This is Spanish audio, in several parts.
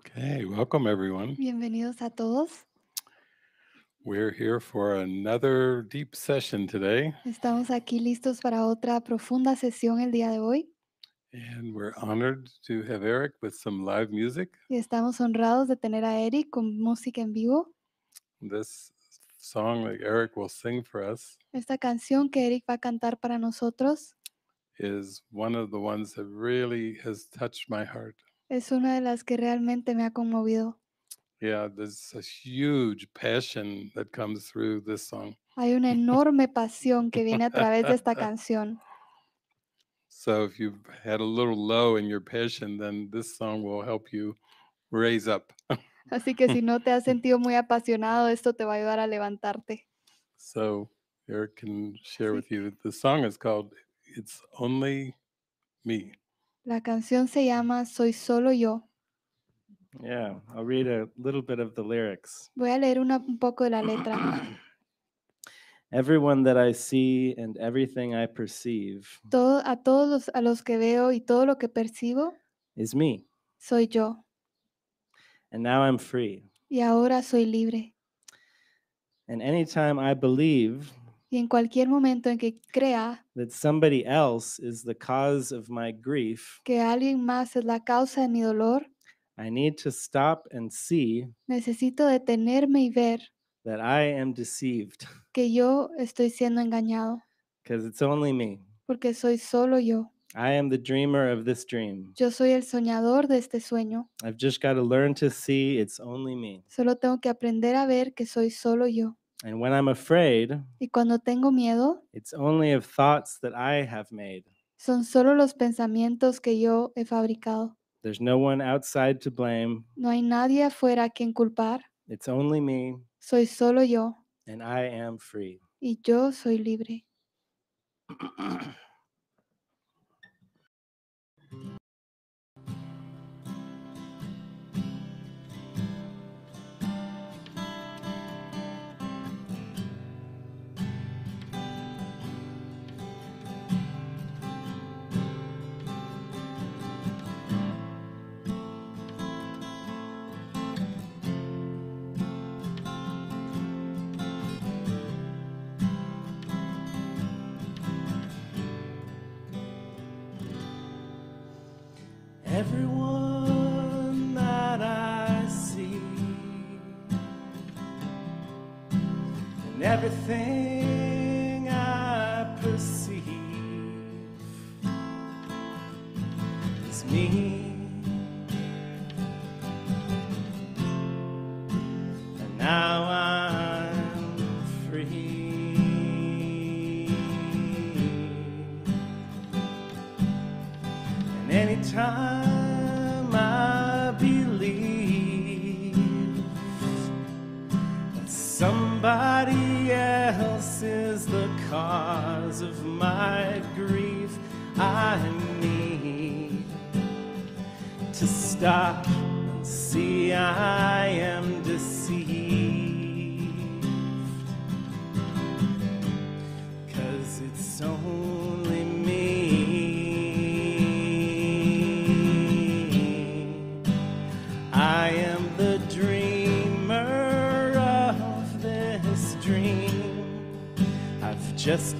Okay, welcome everyone. Bienvenidos a todos. We're here for another deep session today, Estamos aquí listos para otra profunda sesión el día de hoy and we're honored to have Eric with some live music. y estamos honrados de tener a Eric con música en vivo. This song that Eric will sing for us Esta canción que Eric va a cantar para nosotros is one of the ones that really has touched my heart. Es una de las que realmente me ha conmovido. Yeah, there's a huge passion that comes through this song. Hay una enorme pasión que viene a través de esta canción. So if you've had a little low in your passion, then this song will help you raise up. Así que si no te has sentido muy apasionado, esto te va a ayudar a levantarte. So Eric can share with you. The song is called "It's Only Me." La canción se llama Soy solo yo. Yeah, I'll read a little bit of the lyrics. Voy a leer un poco de la letra. Everyone that I see and everything I perceive Todo, a todos a los que veo y todo lo que percibo, is me, soy yo. and now I'm free. Y ahora soy libre. And anytime I believe y en cualquier momento en que crea que alguien más es la causa de mi dolor, I need to stop and see necesito detenerme y ver that I am deceived que yo estoy siendo engañado porque soy solo yo. I am the dreamer of this dream. Yo soy el soñador de este sueño. I've just got to learn to see it's only me. Solo tengo que aprender a ver que soy solo yo. And when I'm afraid, y cuando tengo miedo, it's only of thoughts that I have made. son solo los pensamientos que yo he fabricado. There's no one outside to blame. No hay nadie afuera a quien culpar. It's only me, Soy solo yo and I am free. y yo soy libre. everything.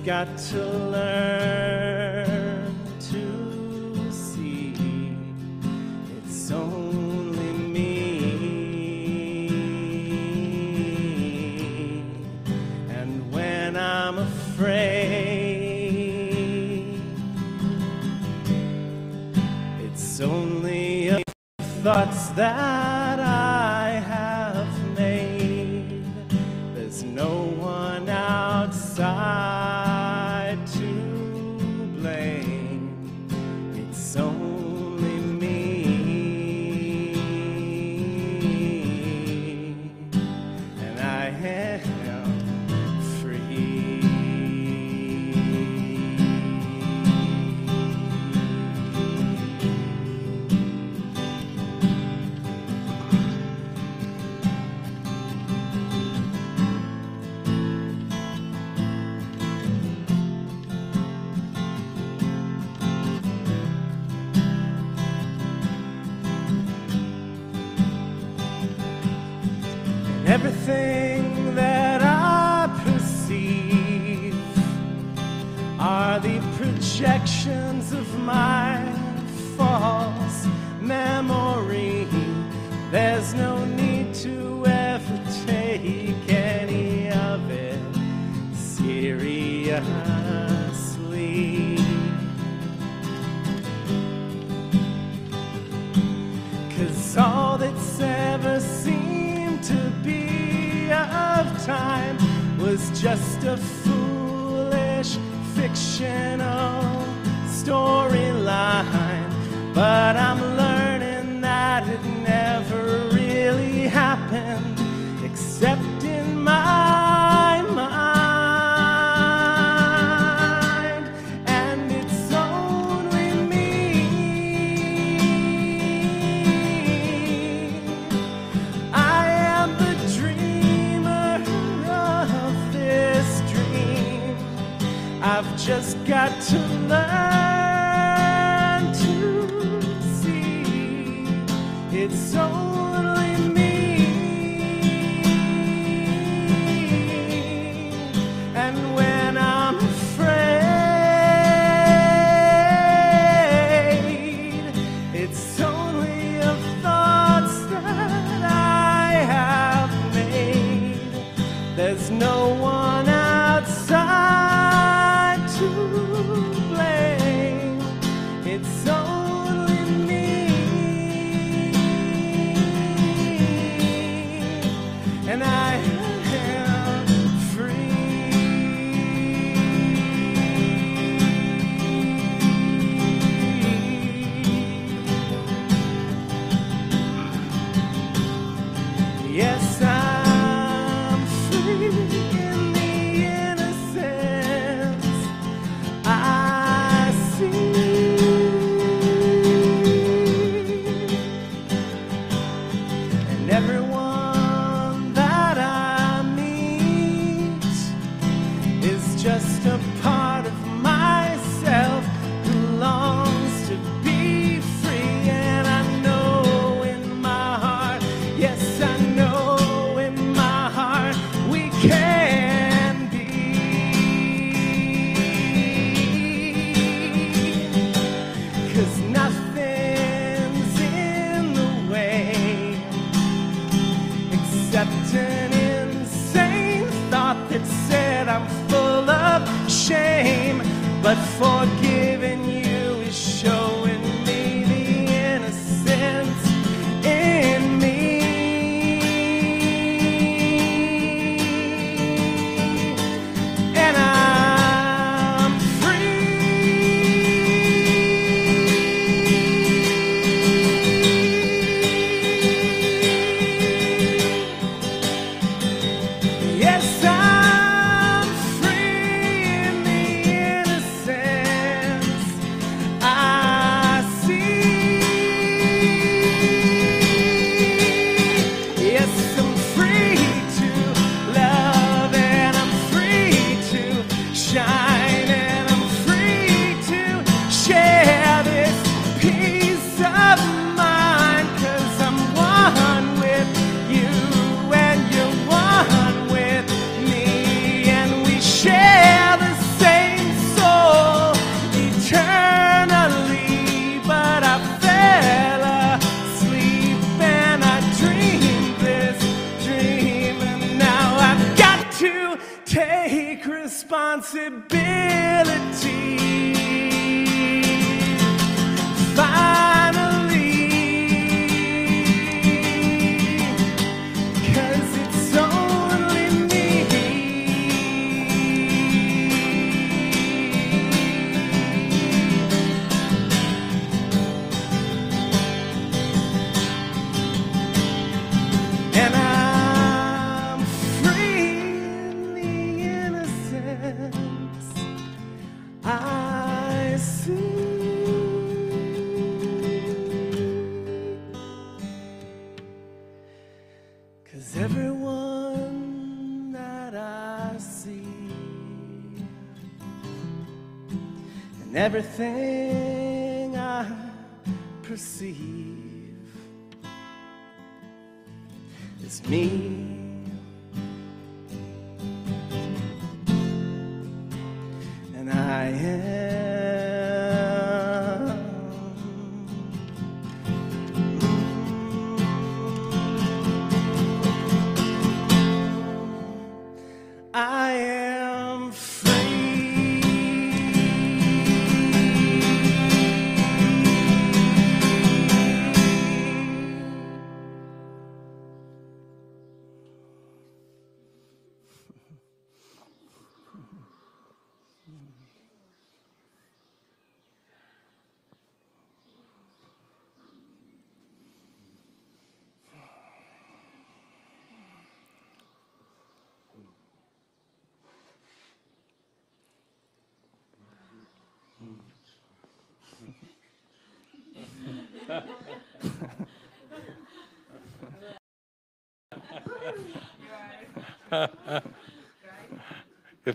got to learn.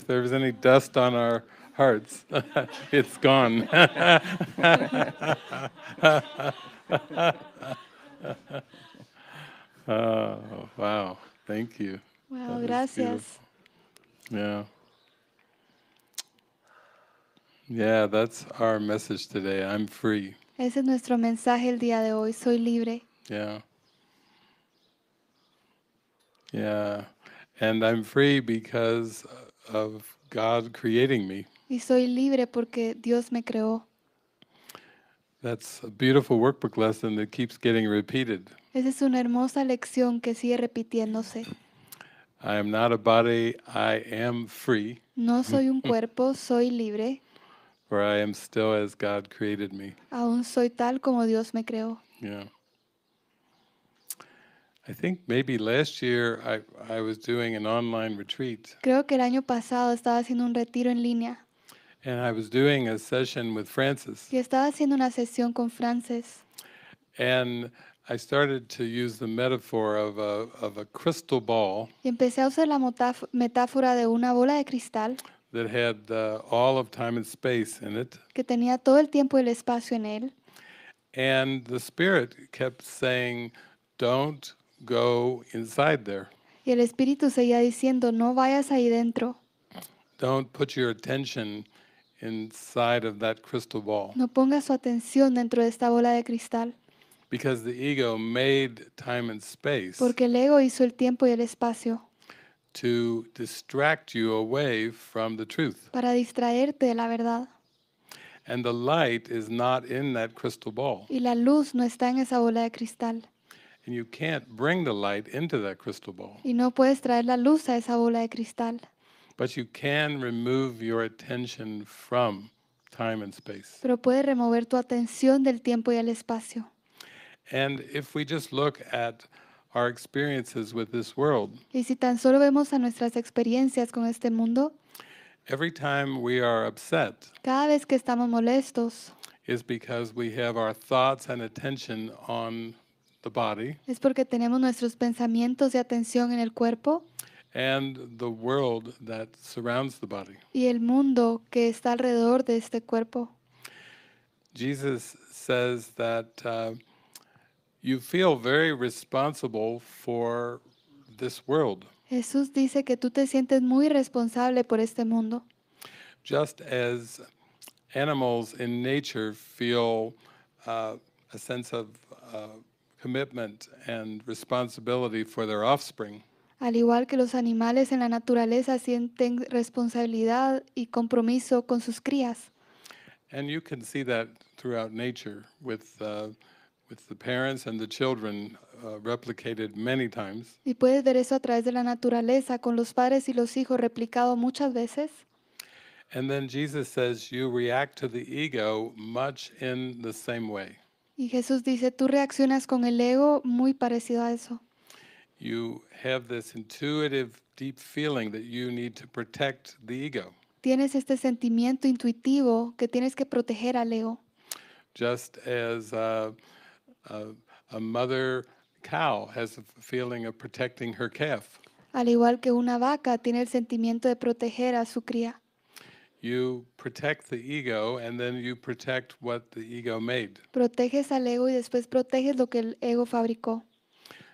if there was any dust on our hearts, it's gone. oh, wow. Thank you. Wow, that gracias. Yeah. Yeah, that's our message today. I'm free. Ese es nuestro mensaje el día de hoy. Soy libre. Yeah. Yeah. And I'm free because of God creating me. Y soy libre porque Dios me creó. That's a beautiful workbook lesson that keeps getting repeated. Esa es una hermosa lección que sigue repitiéndose. I am not a body, I am free. No soy un cuerpo, soy libre. For I am still as God created me. Aún soy tal como Dios me creó. Yeah. I I, think maybe last year was doing an online retreat Creo que el año pasado estaba haciendo un retiro en línea. And I was doing a session with Francis. Y estaba haciendo una sesión con Francis. And I started to use the metaphor of a, of a crystal ball. Y empecé a usar la metáfora de una bola de cristal. That had uh, all of time and space in it. Que tenía todo el tiempo y el espacio en él. And the spirit kept saying, "Don't go inside there. Y el Espíritu seguía diciendo, no vayas ahí dentro. Don't put your attention inside of that crystal ball. No ponga su atención dentro de esta bola de cristal. Because the ego made time and space Porque el ego hizo el tiempo y el espacio to distract you away from the truth. para distraerte de la verdad. And the light is not in that crystal ball. Y la luz no está en esa bola de cristal. Y no puedes traer la luz a esa bola de cristal. Pero puedes remover tu atención del tiempo y el espacio. Y si tan solo vemos a nuestras experiencias con este mundo. Cada vez que estamos molestos. es because we have our thoughts and attention on es porque tenemos nuestros pensamientos de atención en el cuerpo and the world that surrounds the body. y el mundo que está alrededor de este cuerpo. Jesus says that uh, you feel very responsible for this world. Jesús dice que tú te sientes muy responsable por este mundo. Just as animals in nature feel uh, a sense of uh, commitment and responsibility for their offspring. Al igual que los animales en la naturaleza sienten responsabilidad y compromiso con sus crías. And you can see that throughout nature with uh, with the parents and the children uh, replicated many times. Y puedes ver eso a través de la naturaleza con los padres y los hijos replicado muchas veces. And then Jesus says you react to the ego much in the same way. Y Jesús dice, tú reaccionas con el ego muy parecido a eso. Tienes este sentimiento intuitivo que tienes que proteger al ego. Just as a, uh, uh, a mother cow has a feeling of protecting her calf. Al igual que una vaca tiene el sentimiento de proteger a su cría. You protect the ego and then you protect what the ego made. Proteges al ego y después proteges lo que el ego fabricó.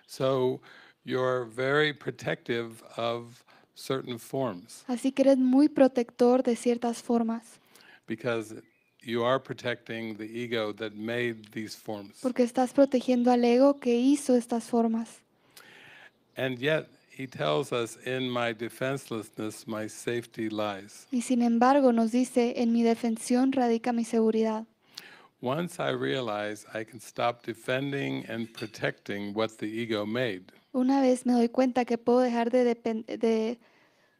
So you're very protective of certain forms. Así que eres muy protector de ciertas formas. Because you are protecting the ego that made these forms. Porque estás protegiendo al ego que hizo estas formas. And yet He tells us, in my defenselessness, my safety lies. Y sin embargo nos dice, en mi defensión radica mi seguridad. Once I realize I can stop defending and protecting what the ego made, Una vez me doy cuenta que puedo dejar de, de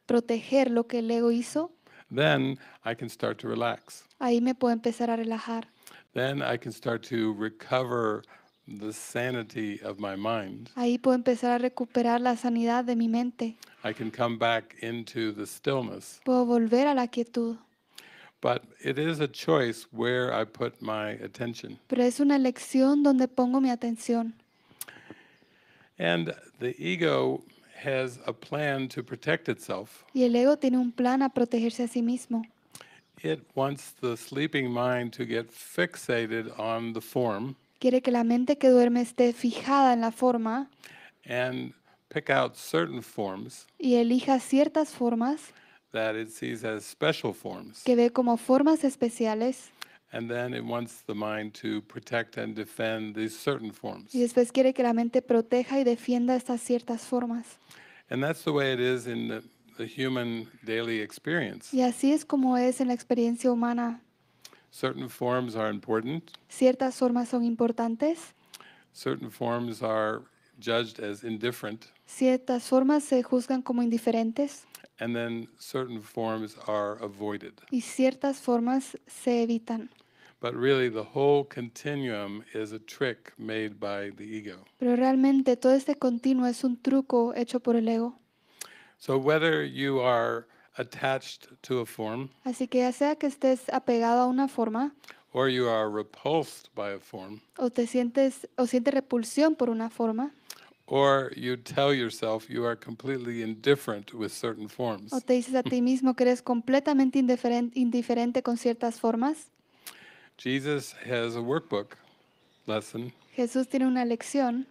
proteger lo que el ego hizo, then I can start to relax. ahí me puedo empezar a relajar. Then I can start to recover the sanity of my mind. Ahí puedo empezar a recuperar la sanidad de mi mente. I can come back into the stillness. Puedo volver a la quietud. But it is a choice where I put my attention. Pero es una elección donde pongo mi atención. And the ego has a plan to protect itself. Y el ego tiene un plan a protegerse a sí mismo. It wants the sleeping mind to get fixated on the form. Quiere que la mente que duerme esté fijada en la forma y elija ciertas formas que ve como formas especiales. Y después quiere que la mente proteja y defienda estas ciertas formas. Y así es como es en la experiencia humana Certain forms are important. Ciertas formas son importantes. Certain forms are judged as indifferent. Ciertas formas se juzgan como indiferentes. And then certain forms are avoided. Y ciertas formas se evitan. But really, the whole continuum is a trick made by the ego. Pero realmente todo este continuo es un truco hecho por el ego. So whether you are attached to a form, Así que ya sea que estés apegado a una forma or you are repulsed by a form, o te sientes o sientes repulsión por una forma or you tell yourself you are completely indifferent with certain forms. o te dices a ti mismo que eres completamente indiferen- indiferente con ciertas formas, Jesus has a workbook lesson Jesús tiene una lección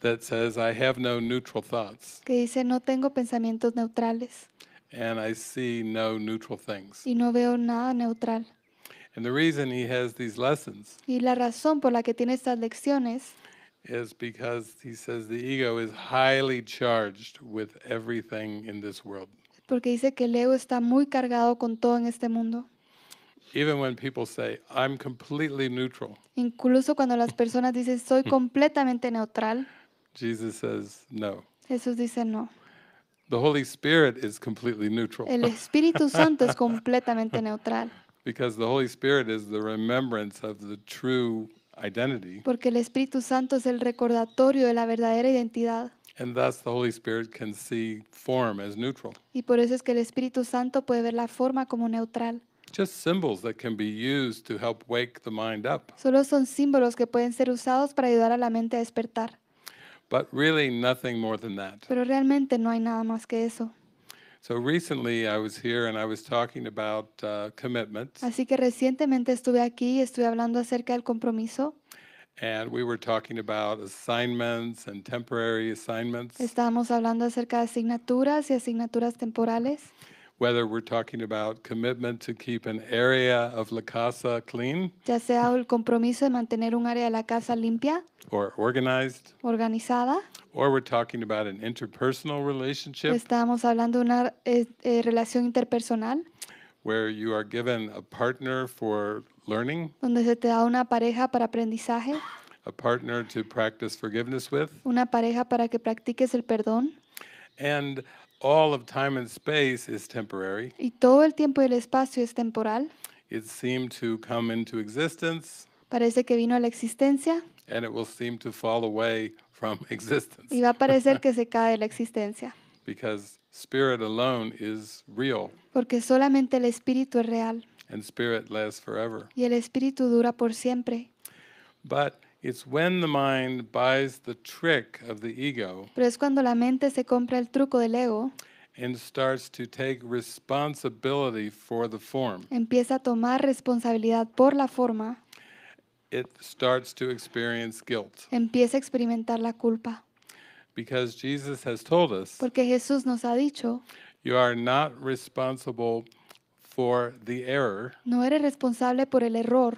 that says, I have no neutral thoughts. que dice no tengo pensamientos neutrales y no veo nada neutral. Y la razón por la que tiene estas lecciones es porque dice que el ego está muy cargado con todo en este mundo. Incluso cuando las personas dicen soy completamente neutral, Jesús dice no. Holy Spirit completely El Espíritu Santo es completamente neutral. Porque el Espíritu Santo es el recordatorio de la verdadera identidad. Y por eso es que el Espíritu Santo puede ver la forma como neutral. Solo son símbolos que pueden ser usados para ayudar a la mente a despertar. Pero realmente no hay nada más que eso. Así que recientemente estuve aquí y estuve hablando acerca del compromiso. And Estábamos hablando acerca de asignaturas y asignaturas temporales. whether we're talking about commitment to keep an area of la casa clean ya sea el compromiso de mantener un área de la casa limpia, or organized, organizada, or we're talking about an interpersonal relationship estábamos hablando de una eh, eh, relación interpersonal where you are given a partner for learning, donde se te da una pareja para aprendizaje, a partner to practice forgiveness with, una pareja para que practiques el perdón, and all of time and space is temporary. Y todo el tiempo y el espacio es temporal. It seemed to come into existence Parece que vino a la existencia and it will seem to fall away from existence y va a parecer que se cae de la existencia, because spirit alone is real porque solamente el espíritu es real and spirit lasts forever. y el espíritu dura por siempre. But pero es cuando la mente se compra el truco del ego. and starts to take responsibility for the form. Empieza a tomar responsabilidad por la forma. It starts to experience guilt. Empieza a experimentar la culpa. Because Jesus has told us. Porque Jesús nos ha dicho. You are not responsible for the error. No eres responsable por el error.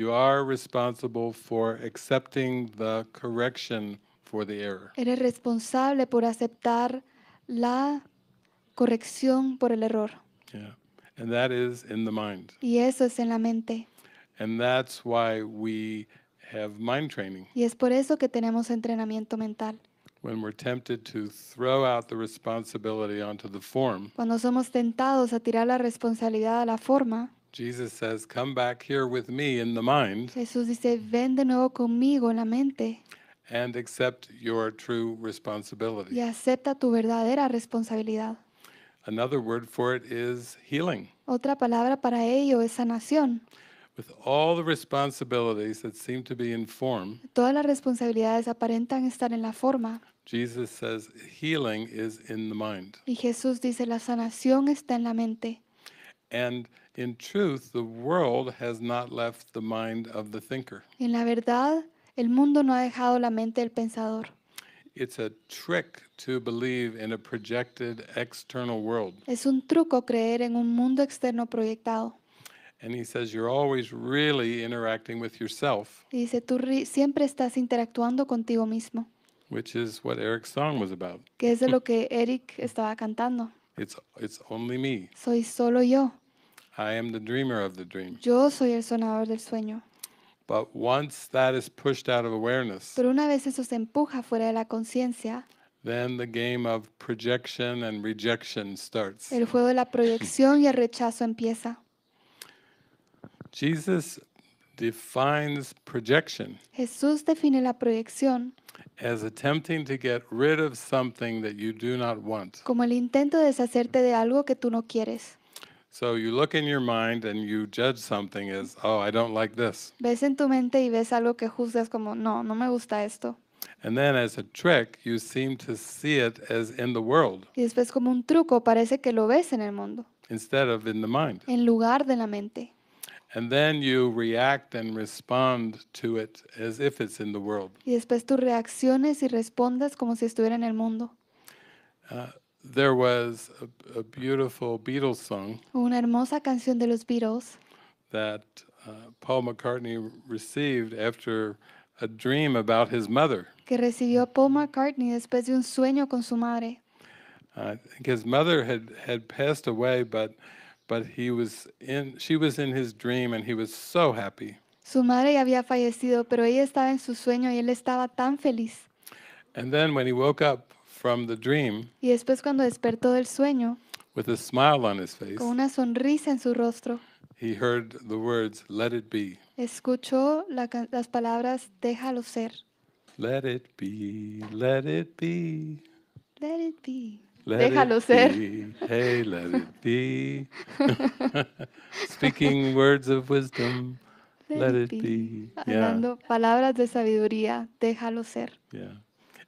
You are responsible for accepting the correction for the error. Eres responsable por aceptar la corrección por el error. Yeah. And that is in the mind. Y eso es en la mente. And that's why we have mind training. Y es por eso que tenemos entrenamiento mental. When we're tempted to throw out the responsibility onto the form. Cuando somos tentados a tirar la responsabilidad a la forma. Jesus says, "Come back here with me in the mind." Jesús dice, ven de nuevo conmigo en la mente and accept your true responsibility. y acepta tu verdadera responsabilidad. Another word for it is healing. Otra palabra para ello es sanación. With all the responsibilities that seem to be in form, Todas las responsabilidades aparentan estar en la forma Jesus says healing is in the mind. y Jesús dice, la sanación está en la mente. And In truth, the world has not left the mind of the thinker. En la verdad, el mundo no ha dejado la mente del pensador. It's a trick to believe in a projected external world. Es un truco creer en un mundo externo proyectado. And he says you're always really interacting with yourself. Y dice tú siempre estás interactuando contigo mismo. Which is what Eric's song was about. Que es de lo que Eric estaba cantando. It's it's only me. Soy solo yo. I am the dreamer of the dream. Yo soy el sonador del sueño. Pero una vez eso se empuja fuera de la conciencia, el juego de la proyección y el rechazo empieza. defines Jesús define la proyección como el intento de deshacerte de algo que tú no quieres. So you look in your mind and you judge something as, oh, I don't like this. Ves en tu mente y ves algo que juzgas como, no, no me gusta esto. And then as a trick, you seem to see it as in the world Y después como un truco parece que lo ves en el mundo, instead of in the mind. en lugar de la mente. And then you react and respond to it as if it's in the world. Y después tú reacciones y respondes como si estuviera en el mundo. Uh, there was a, a beautiful Beatles song Una hermosa canción de los Beatles that uh, Paul McCartney received after a dream about his mother. que recibió Paul McCartney después de un sueño con su madre. I think his mother had had passed away, but but he was in she was in his dream and he was so happy. Su madre había fallecido, pero ella estaba en su sueño y él estaba tan feliz. And then when he woke up, from the dream, y después cuando despertó del sueño, with a smile on his face, con una sonrisa en su rostro, he heard the words, let it be. Escuchó la, las palabras, déjalo ser. Let it be, let it be. Let it be. déjalo ser. Hey, let it be. Speaking words of wisdom. Let, it be. be. Hablando palabras de sabiduría, déjalo ser. Yeah.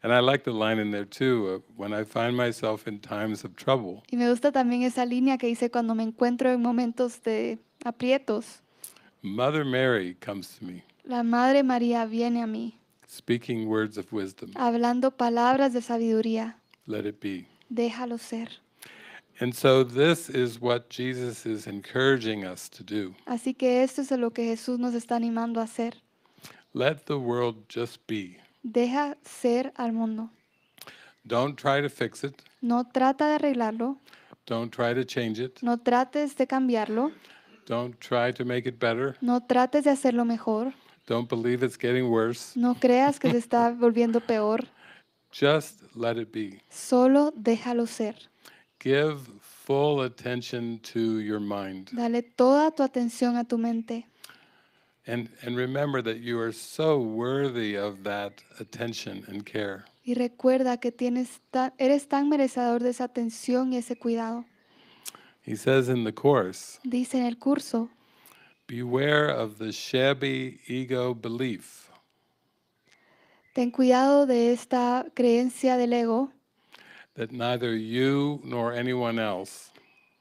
And I like the line in there too, when I find myself in times of trouble. Y me gusta también esa línea que dice cuando me encuentro en momentos de aprietos. Mother Mary comes to me. La Madre María viene a mí. Speaking words of wisdom. Hablando palabras de sabiduría. Let it be. Déjalo ser. And so this is what Jesus is encouraging us to do. Así que esto es lo que Jesús nos está animando a hacer. Let the world just be. Deja ser al mundo. No trata de arreglarlo. No trates de cambiarlo. No trates de hacerlo mejor. No creas que se está volviendo peor. Solo déjalo ser. Dale toda tu atención a tu mente. And, and remember that you are so worthy of that attention and care. Y recuerda que tienes tan, eres tan merecedor de esa atención y ese cuidado. He says in the course. Dice en el curso. Beware of the shabby ego belief. Ten cuidado de esta creencia del ego. That neither you nor anyone else.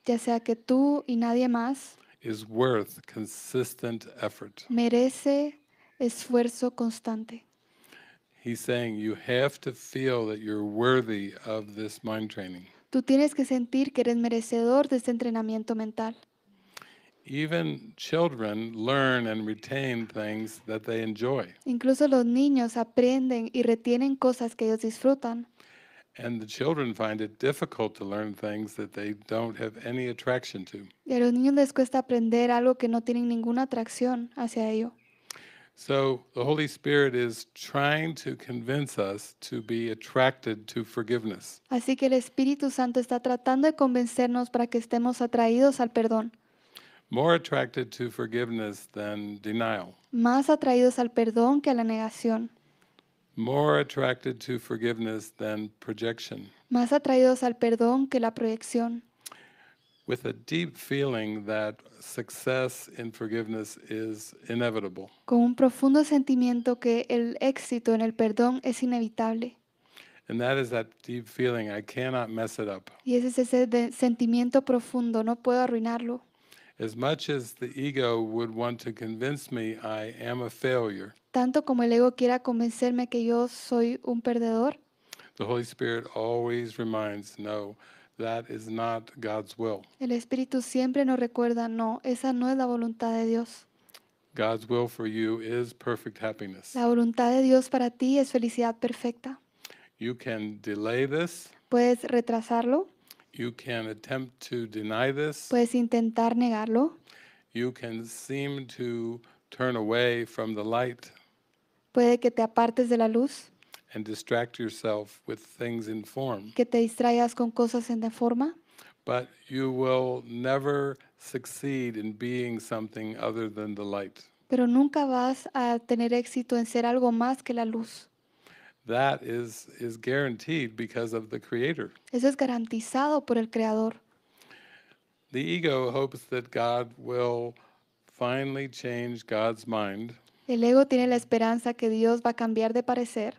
Ya sea que tú y nadie más. is worth consistent effort. Merece esfuerzo constante. He's saying you have to feel that you're worthy of this mind training. Tú tienes que sentir que eres merecedor de este entrenamiento mental. Even children learn and retain things that they enjoy. Incluso los niños aprenden y retienen cosas que ellos disfrutan children find difficult learn don't any attraction Y a los niños les cuesta aprender algo que no tienen ninguna atracción hacia ello. Spirit trying forgiveness. Así que el Espíritu Santo está tratando de convencernos para que estemos atraídos al perdón. Más atraídos al perdón que a la negación more attracted to forgiveness than projection. Más al perdón que la proyección. With a deep feeling that success in forgiveness is inevitable. Con un profundo sentimiento que el éxito en el perdón es inevitable. And that is that deep feeling, I cannot mess it up. Y ese es ese sentimiento profundo, no puedo arruinarlo. As much as the ego would want to convince me I am a failure tanto como el ego quiera convencerme que yo soy un perdedor, el Espíritu siempre nos recuerda, no, esa no es la voluntad de Dios. La voluntad de Dios para ti es felicidad perfecta. You can delay this, Puedes retrasarlo, you can attempt to deny this, puedes intentar negarlo, you can seem to turn away from the light, Puede que te apartes de la luz, que te distraigas con cosas en de forma, pero nunca vas a tener éxito en ser algo más que la luz. Eso es garantizado por el Creador. el ego hopes that God will finally change God's mind el ego tiene la esperanza que Dios va a cambiar de parecer.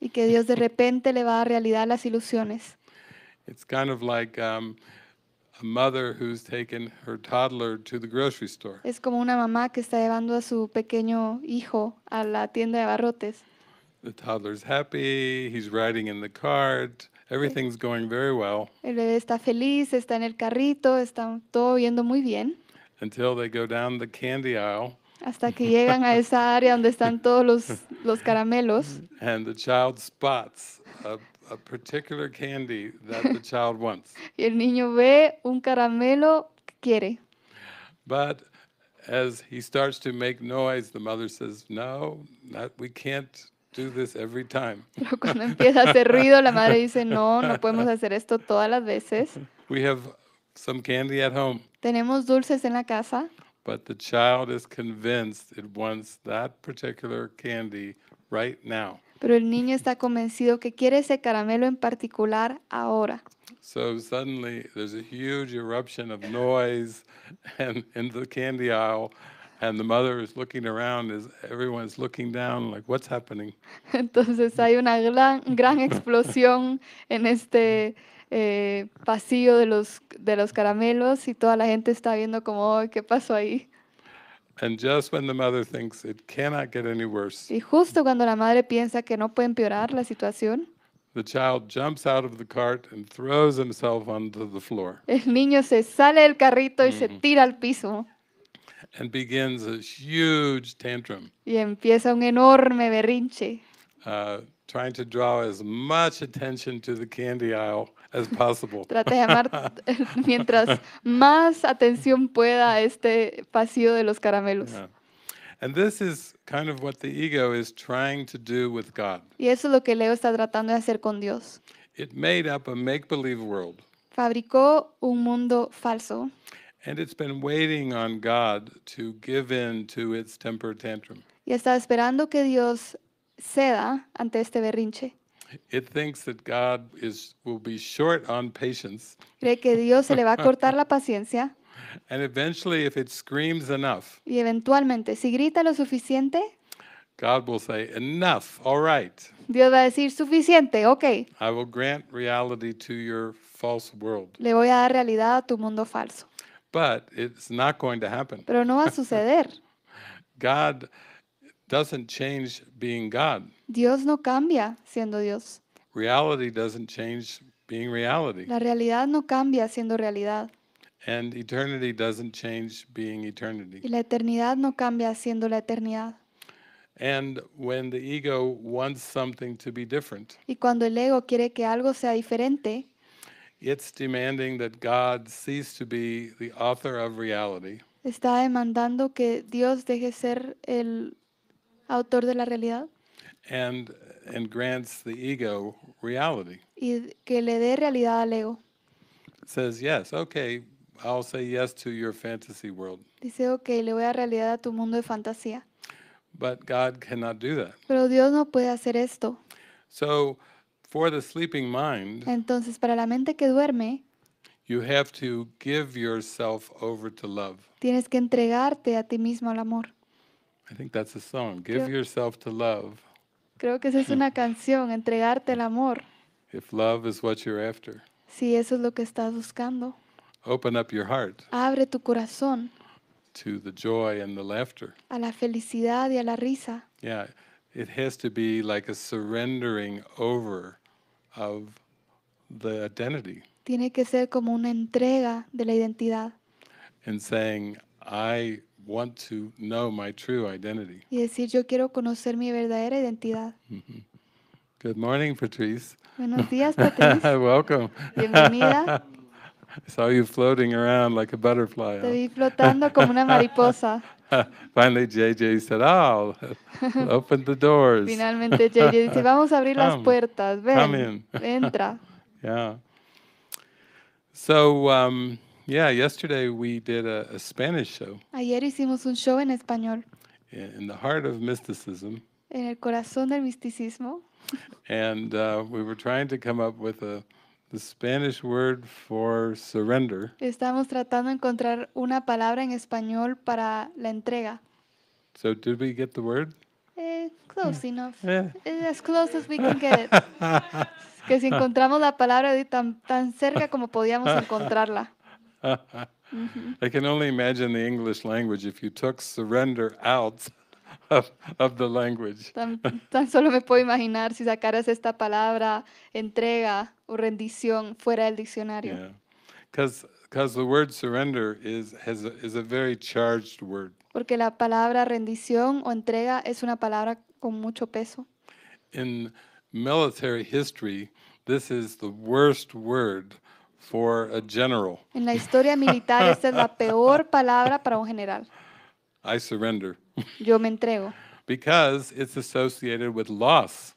Y que Dios de repente le va a realidad las ilusiones. Es como una mamá que está llevando a su pequeño hijo a la tienda de abarrotes. The toddler's happy, he's riding in the cart. Everything's going very well El bebé está feliz, está en el carrito, está todo yendo muy bien. until they go down the candy aisle Hasta que llegan a esa área donde están todos los, los caramelos and the child spots a, a particular candy that the child wants. y el niño ve un caramelo que quiere. But as he starts to make noise, the mother says, No, that we can't do this every time. Pero cuando empieza a hacer ruido, la madre dice, no, no podemos hacer esto todas las veces. We have some candy at home. Tenemos dulces en la casa. But the child is convinced it wants that particular candy right now. Pero el niño está convencido que quiere ese caramelo en particular ahora. So suddenly there's a huge eruption of noise and in the candy aisle And the mother is looking around as everyone's looking down like what's happening. Entonces hay una gran, gran explosión en este eh, pasillo de los de los caramelos y toda la gente está viendo como oh, qué pasó ahí. And just when the mother thinks it cannot get any worse. Y justo cuando la madre piensa que no puede empeorar la situación. The child jumps out of the cart and throws himself onto the floor. El niño se sale del carrito y mm -hmm. se tira al piso and begins a huge tantrum, y empieza un enorme berrinche uh, trying to draw as much attention to the candy aisle as possible. Trate de llamar mientras más atención pueda a este pasillo de los caramelos. Yeah. And this is kind of what the ego is trying to do with God. Y eso es lo que el ego está tratando de hacer con Dios. It made up a make-believe world. Fabricó un mundo falso. And it's been waiting on God to give in to its temper tantrum. Y está esperando que Dios ceda ante este berrinche. It thinks that God is will be short on patience. Cree que Dios se le va a cortar la paciencia. And eventually if it screams enough. Y eventualmente si grita lo suficiente, God will say enough, all right. Dios va a decir suficiente, okay. I will grant reality to your false world. Le voy a dar realidad a tu mundo falso but it's not going to happen. Pero no va a suceder. God doesn't change being God. Dios no cambia siendo Dios. Reality doesn't change being reality. La realidad no cambia siendo realidad. And eternity doesn't change being eternity. Y la eternidad no cambia siendo la eternidad. And when the ego wants something to be different. Y cuando el ego quiere que algo sea diferente. It's demanding that God cease to be the author of reality. Está demandando que Dios deje ser el autor de la realidad. And, and grants the ego reality. Y que le dé realidad al ego. It says, yes, okay, I'll say yes to your fantasy world. Dice, ok, le voy a realidad a tu mundo de fantasía. But God cannot do that. Pero Dios no puede hacer esto. So, for the sleeping mind, entonces para la mente que duerme, you have to give yourself over to love. Tienes que entregarte a ti mismo al amor. I think that's a song. Give creo, yourself to love. Creo que esa es una canción, entregarte al amor. If love is what you're after. Si eso es lo que estás buscando. Open up your heart. Abre tu corazón. To the joy and the laughter. A la felicidad y a la risa. Yeah, it has to be like a surrendering over of the identity. Tiene que ser como una entrega de la identidad. And saying, I want to know my true identity. Y decir, yo quiero conocer mi verdadera identidad. Good morning, Patrice. Buenos días, Patrice. Welcome. Bienvenida. I saw you floating around like a butterfly. Te vi flotando como una mariposa. Finally, JJ said, "Oh, open the doors." Finalmente, JJ dice, "Vamos a abrir las puertas. Ven, entra." yeah. So, um, yeah, yesterday we did a, a, Spanish show. Ayer hicimos un show en español. In the heart of mysticism. En el corazón del misticismo. and uh, we were trying to come up with a the Spanish word for surrender. Estamos tratando de encontrar una palabra en español para la entrega. So did we get the word? Eh, close hmm. enough. Yeah. Eh, as close as we can get it. que si encontramos la palabra tan, tan cerca como podíamos encontrarla. I can only imagine the English language if you took surrender out of, the language. Tan, solo me puedo imaginar si sacaras esta palabra entrega o rendición fuera del diccionario. Because because the word surrender is has is a very charged word. Porque la palabra rendición o entrega es una palabra con mucho peso. In military history, this is the worst word for a general. En la historia militar esta es la peor palabra para un general. I surrender. Yo me entrego. because it's associated with loss.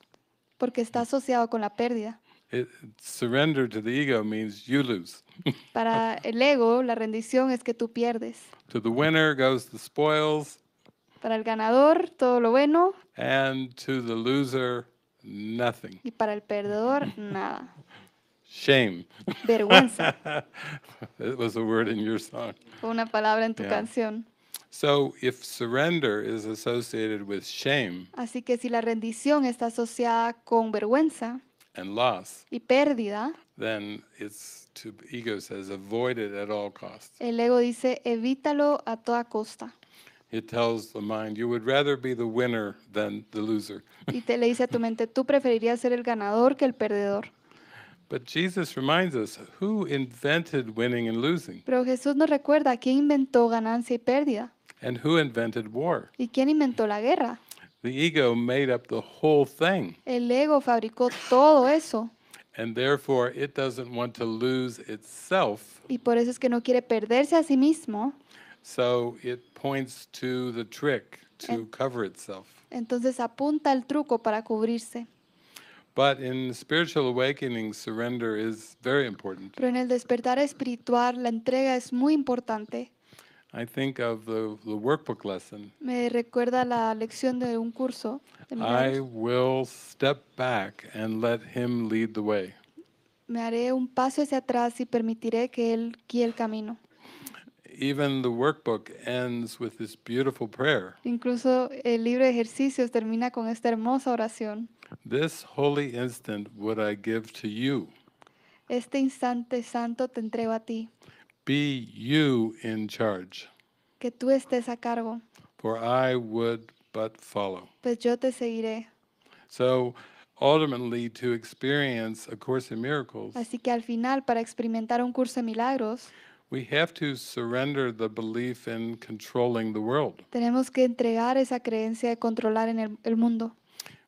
Porque está asociado con la pérdida. It, surrender to the ego means you lose. Para el ego, la rendición es que tú pierdes. To the winner goes the spoils. Para el ganador, todo lo bueno. And to the loser, nothing. Y para el perdedor, nada. Shame. Vergüenza. it was a word in your song. Fue una palabra en tu yeah. canción. So Así que si la rendición está asociada con vergüenza y pérdida, el ego dice evítalo a toda costa. Y te le dice a tu mente, tú preferirías ser el ganador que el perdedor. Pero Jesús nos recuerda quién inventó ganancia y pérdida. ¿Y quién inventó la guerra? El ego fabricó todo eso. Y por eso es que no quiere perderse a sí mismo. Entonces apunta al truco para cubrirse. Pero en el despertar espiritual, la entrega es muy importante. I think of the, the workbook lesson. Me recuerda la lección de un curso. De I will step back and let him lead the way. Me haré un paso hacia atrás y permitiré que él guíe el camino. Even the workbook ends with this beautiful prayer. Incluso el libro de ejercicios termina con esta hermosa oración. This holy instant would I give to you. Este instante santo te entrego a ti. be you in charge. Que tú estés a cargo. For I would but follow. Pues yo te seguiré. So ultimately to experience a course in miracles. Así que al final para experimentar un curso de milagros. We have to surrender the belief in controlling the world. Tenemos que entregar esa creencia de controlar en el, el mundo.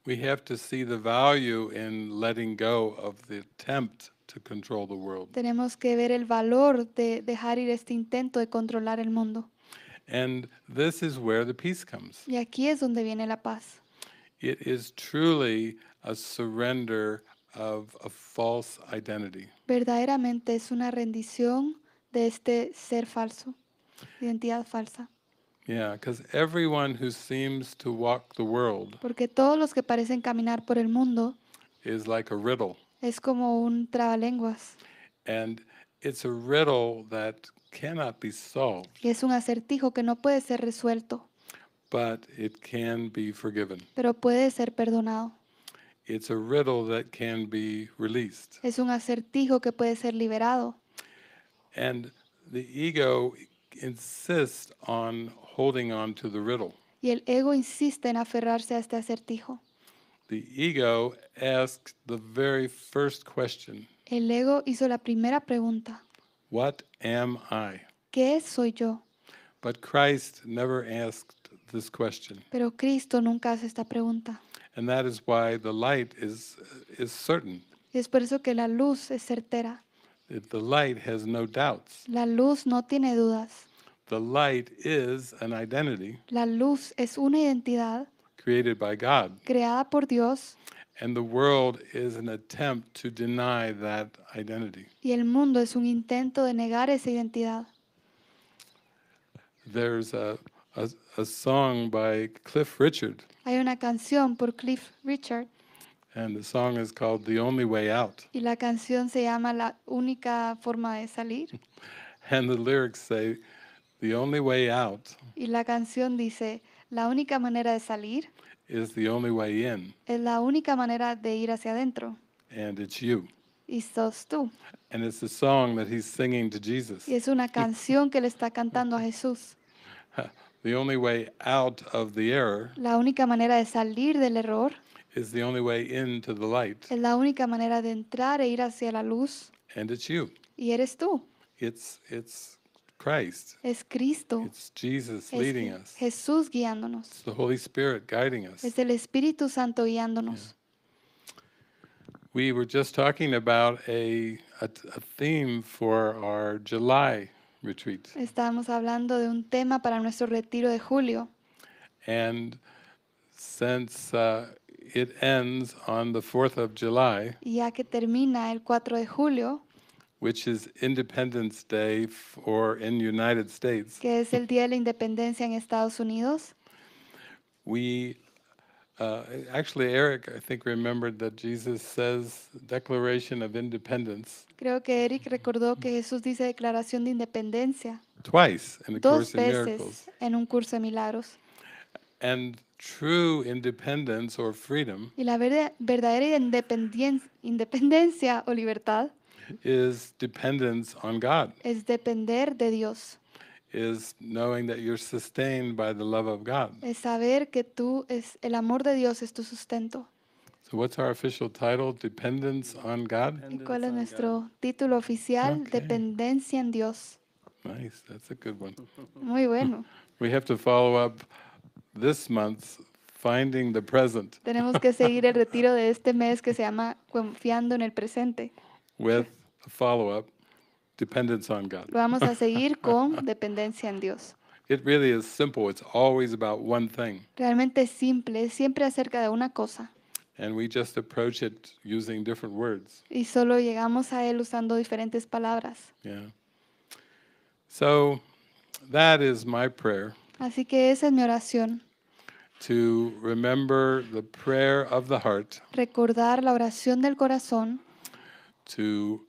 We have to see the value in letting go of the attempt Tenemos que ver el valor de dejar ir este intento de controlar el mundo. And this is where the peace comes. Y aquí es donde viene la paz. It is truly a surrender of a false identity. Verdaderamente es una rendición de este ser falso, identidad falsa. Yeah, because everyone who seems to walk the world Porque todos los que parecen caminar por el mundo is like a riddle. Es como un trabalenguas. Y es un acertijo que no puede ser resuelto, pero puede ser perdonado. Es un acertijo que puede ser liberado. ego Y el ego insiste en aferrarse a este acertijo. The ego asked the very first question. El ego hizo la primera pregunta. What am I? ¿Qué soy yo? But Christ never asked this question. Pero Cristo nunca hace esta pregunta. And that is why the light is is certain. Y es por eso que la luz es certera. The light has no doubts. La luz no tiene dudas. The light is an identity. La luz es una identidad. created by God. Creada por Dios. And the world is an attempt to deny that identity. Y el mundo es un intento de negar esa identidad. There's a, a, a song by Cliff Richard. Hay una canción por Cliff Richard. And the song is called The Only Way Out. Y la canción se llama La única forma de salir. and the lyrics say the only way out. Y la canción dice La única manera de salir es la única manera de ir hacia adentro. and it's you. Y sos tú. And it's song Y es una canción que le está cantando a Jesús. The only way out of the error La única manera de salir del error es la única manera de entrar e ir hacia la luz. Y eres tú. It's it's Christ. Es Cristo. It's Jesus es leading us. Jesús guiándonos. It's the Holy Spirit guiding us. Es el Espíritu Santo guiándonos. Yeah. We were just talking about a, a, a theme for our July retreat. Estábamos hablando de un tema para nuestro retiro de julio. And since uh, it ends on the 4th of July, ya que termina el 4 de julio, which is Independence Day for in United States. Que es el día de la independencia en Estados Unidos. We uh, actually Eric I think remembered that Jesus says Declaration of Independence. Creo que Eric recordó que Jesús dice Declaración de Independencia. Twice in a course veces in miracles. en un curso de milagros. And true independence or freedom. Y la verdadera independencia o libertad is dependence on God. Es depender de Dios. Is knowing that you're sustained by the love of God. Es saber que tú es el amor de Dios es tu sustento. So what's our official title? Dependence on God. cuál es nuestro título oficial? Dependencia en Dios. Nice, that's a good one. Muy bueno. we have to follow up this month Finding the present. Tenemos que seguir el retiro de este mes que se llama Confiando en el presente. With a follow-up, dependence on God. Vamos a seguir con dependencia en Dios. It really is simple. It's always about one thing. Realmente es simple, siempre acerca de una cosa. And we just approach it using different words. Y solo llegamos a él usando diferentes palabras. Yeah. So that is my prayer. Así que esa es mi oración. To remember the prayer of the heart. Recordar la oración del corazón. To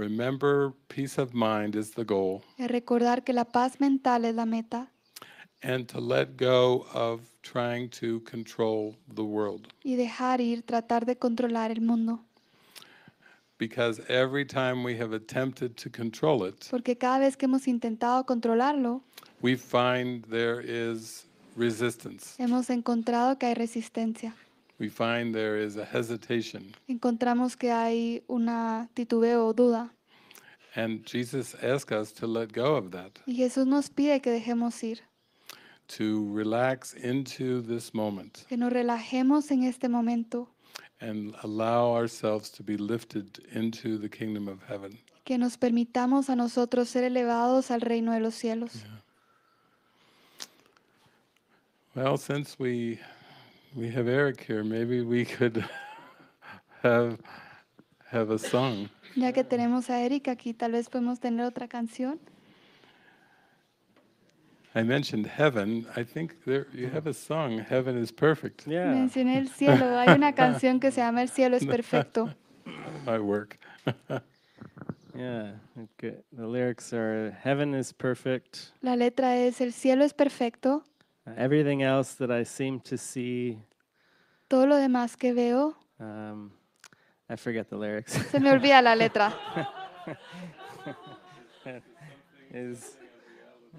Remember, peace of mind is the goal. Y recordar que la paz mental es la meta. And to let go of trying to control the world. Y dejar ir, tratar de controlar el mundo. Because every time we have attempted to control it, Porque cada vez que hemos intentado controlarlo, we find there is resistance. Hemos encontrado que hay resistencia we find there is a hesitation. Encontramos que hay una titubeo o duda. And Jesus asks us to let go of that. Y Jesús nos pide que dejemos ir. To relax into this moment. Que nos relajemos en este momento. And allow ourselves to be lifted into the kingdom of heaven. Que nos permitamos a nosotros ser elevados al reino de los cielos. Yeah. Well, since we We have Eric here. Maybe we could have, have a song. Ya que tenemos a Eric aquí, tal vez podemos tener otra canción. I mentioned heaven. I think there you have a song. Heaven is perfect. Yeah. Mencioné el cielo. Hay una canción que se llama El cielo es perfecto. My work. yeah. Okay. The lyrics are Heaven is perfect. La letra es El cielo es perfecto. Everything else that I seem to see, Todo lo demás que veo, um, I forget the lyrics. se me olvida la letra. is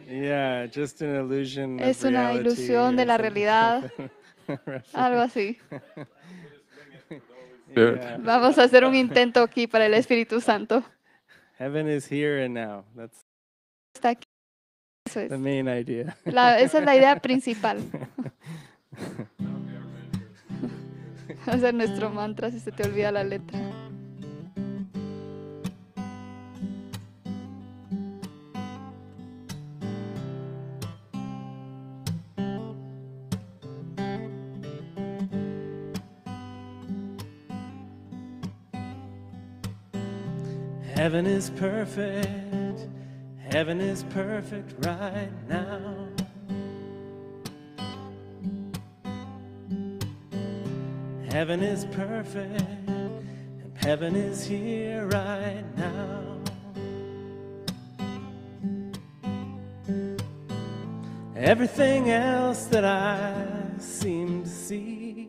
yeah, just an illusion. of Es una ilusión de la realidad, algo así. Yeah. Vamos a hacer un intento aquí para el Espíritu Santo. Heaven is here and now. That's esa es la idea principal. a nuestro mantra si se te olvida la letra. Heaven is perfect. Heaven is perfect right now. Heaven is perfect, and heaven is here right now. Everything else that I seem to see,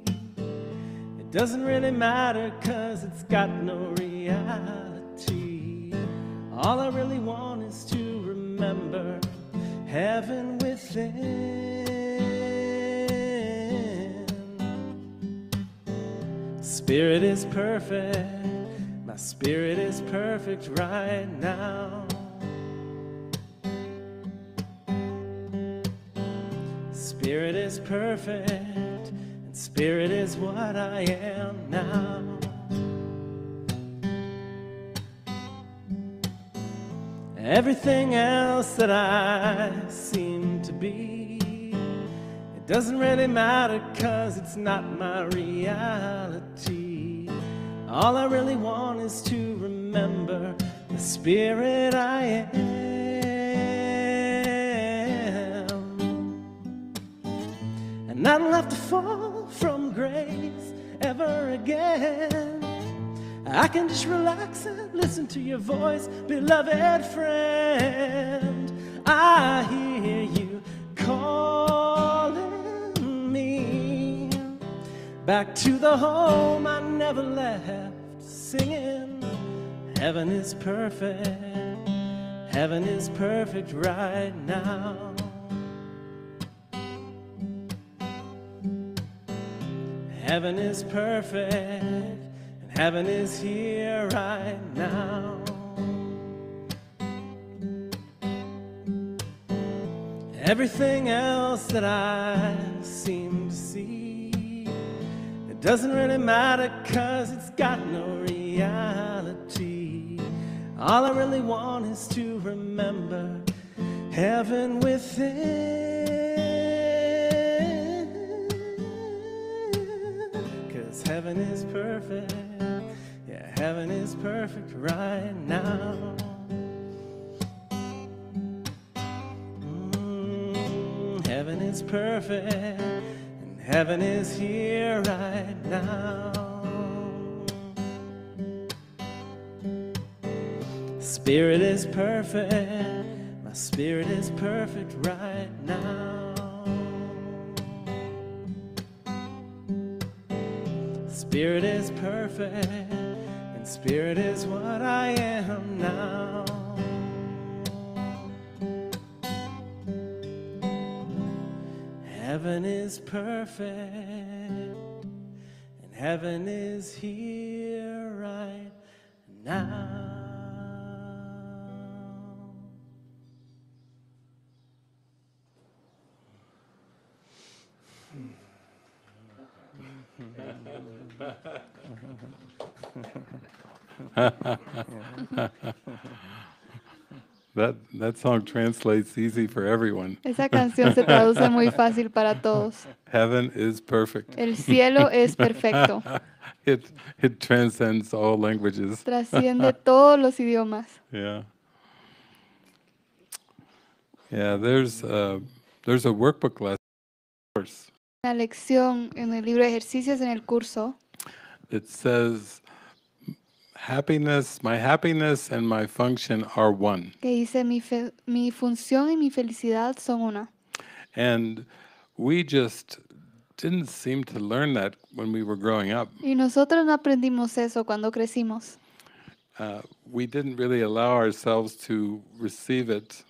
it doesn't really matter, cause it's got no reality. All I really want remember heaven within. Spirit is perfect, my spirit is perfect right now. Spirit is perfect, and spirit is what I am now. everything else that I seem to be. It doesn't really matter cause it's not my reality. All I really want is to remember the spirit I am. And I don't have to fall from grace ever again. I can just relax and listen to your voice, beloved friend. I hear you calling me back to the home I never left, singing, Heaven is perfect, heaven is perfect right now. Heaven is perfect. Heaven is here right now. Everything else that I seem to see, it doesn't really matter cause it's got no reality. All I really want is to remember heaven within. Cause heaven is perfect. Yeah, heaven is perfect right now. Mm, heaven is perfect, and heaven is here right now. Spirit is perfect, my spirit is perfect right now. Spirit is perfect. Spirit is what I am now. Heaven is perfect, and heaven is here right now. that, that song translates easy for everyone. Esa canción se traduce muy fácil para todos. Heaven is perfect. El cielo es perfecto. it, it transcends all languages. Trasciende todos los idiomas. Yeah. Yeah, there's a, uh, there's a workbook lesson course. Una lección en el libro de ejercicios en el curso. It says Happiness, my happiness and my function are one. Que dice mi, fe, mi función y mi felicidad son una. And we just didn't seem to learn that when we were growing up. Y nosotros no aprendimos eso cuando crecimos. Uh, we didn't really allow ourselves to receive it.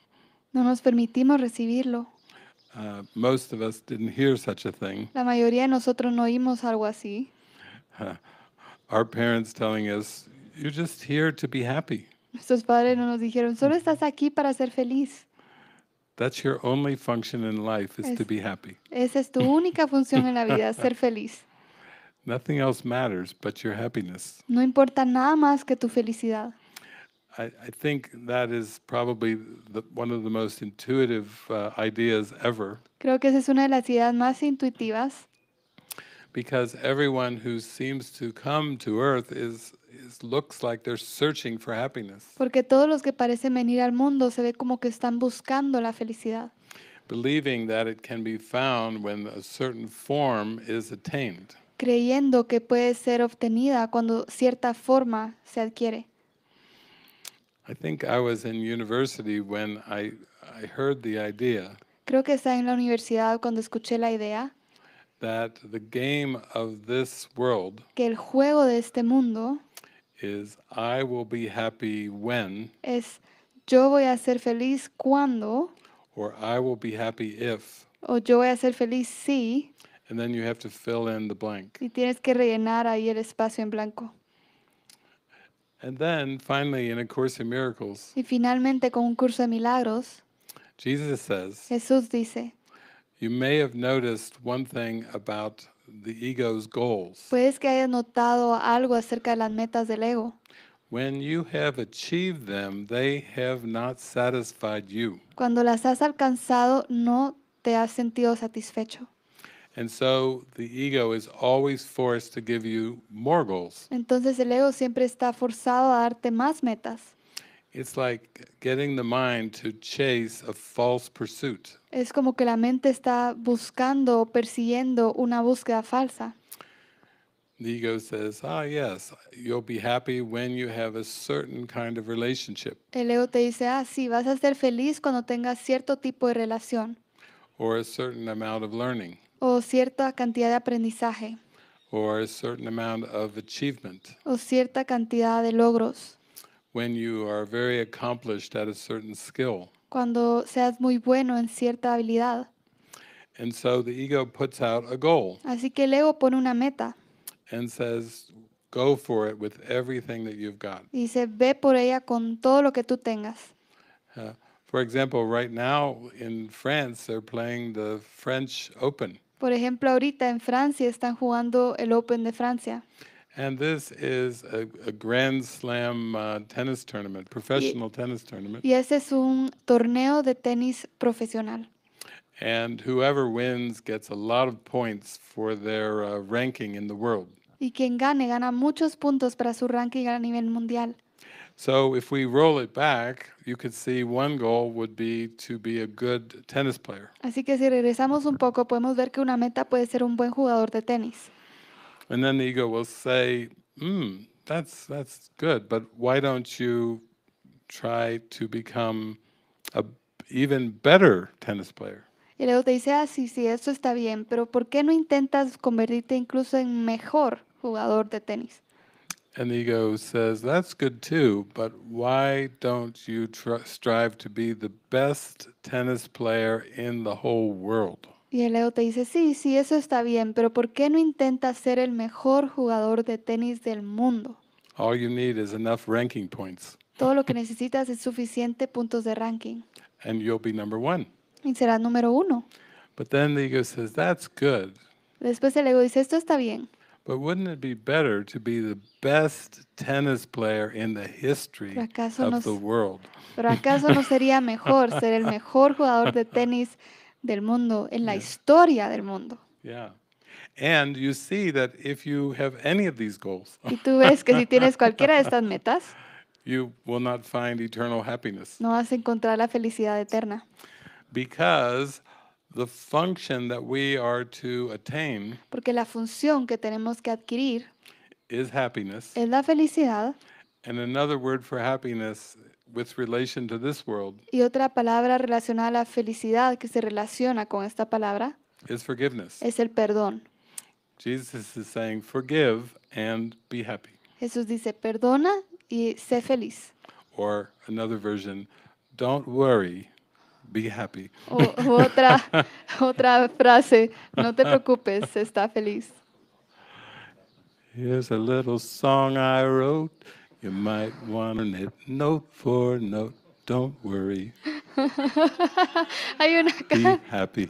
No nos permitimos recibirlo. Uh, most of us didn't hear such a thing. La mayoría de nosotros no oímos algo así. Uh, our parents telling us You're just here to be happy. Nuestros padres no nos dijeron, solo estás aquí para ser feliz. That's your only function in life is es, to be happy. Esa es tu única función en la vida, ser feliz. Nothing else matters but your happiness. No importa nada más que tu felicidad. I, I think that is probably the, one of the most intuitive uh, ideas ever. Creo que esa es una de las ideas más intuitivas. Because everyone who seems to come to earth is porque todos los que parecen venir al mundo se ve como que están buscando la felicidad. Creyendo que puede ser obtenida cuando cierta forma se adquiere. Creo que estaba en la universidad cuando escuché la idea. Que el juego de este mundo. is I will be happy when es yo voy a ser feliz cuando or I will be happy if o yo voy a ser feliz si and then you have to fill in the blank. y tienes que rellenar ahí el espacio en blanco. And then finally in a course in miracles Y finalmente con un curso de milagros, Jesus says Jesús dice, you may have noticed one thing about the ego's goals. Puedes que hayas notado algo acerca de las metas del ego. When you have achieved them, they have not satisfied you. Cuando las has alcanzado, no te has sentido satisfecho. And so the ego is always forced to give you more goals. Entonces el ego siempre está forzado a darte más metas. It's like getting the mind to chase a false pursuit. Es como que la mente está buscando, o persiguiendo una búsqueda falsa. The ego says, ah, yes, you'll be happy when you have a certain kind of relationship. El ego te dice, ah, sí, vas a ser feliz cuando tengas cierto tipo de relación. Or a certain amount of learning. O cierta cantidad de aprendizaje. Or a certain amount of achievement. O cierta cantidad de logros. When you are very accomplished at a certain skill cuando seas muy bueno en cierta habilidad. Así que el ego pone una meta y dice, ve por ella con todo lo que tú tengas. Uh, right now in France, they're playing the French Open. Por ejemplo, ahorita en Francia están jugando el Open de Francia And this is a, a Grand Slam uh, tennis tournament, professional y, tennis tournament. Y ese es un torneo de tenis profesional. And whoever wins gets a lot of points for their uh, ranking in the world. Y quien gane gana muchos puntos para su ranking a nivel mundial. So if we roll it back, you could see one goal would be to be a good tennis player. Así que si regresamos un poco, podemos ver que una meta puede ser un buen jugador de tenis. And then the ego will say, hmm, that's, that's good, but why don't you try to become a even better tennis player? Y luego te dice, ah, sí, sí, eso está bien, pero ¿por qué no intentas convertirte incluso en mejor jugador de tenis? And the ego says, that's good too, but why don't you strive to be the best tennis player in the whole world? Y el Leo te dice, sí, sí, eso está bien, pero ¿por qué no intentas ser el mejor jugador de tenis del mundo? All you need is enough ranking points. Todo lo que necesitas es suficiente puntos de ranking. Y serás número uno. But Después el ego dice, esto está bien. Pero acaso no sería mejor ser el mejor jugador de tenis del mundo, en la historia del mundo. Yeah. And you see that if you have any of these goals, y tú ves que si tienes cualquiera de estas metas, you will not find eternal happiness. No vas a encontrar la felicidad eterna. Because the function that we are to attain Porque la función que tenemos que adquirir is happiness. es la felicidad. And another word for happiness with relation to this world y otra palabra relacionada a la felicidad que se relaciona con esta palabra is forgiveness. es el perdón. Jesus is saying, forgive and be happy. Jesús dice, perdona y sé feliz. Or another version, don't worry, be happy. O, otra, otra frase, no te preocupes, está feliz. Here's a little song I wrote. You might want to knit note for note. Don't worry. Ayun Be happy.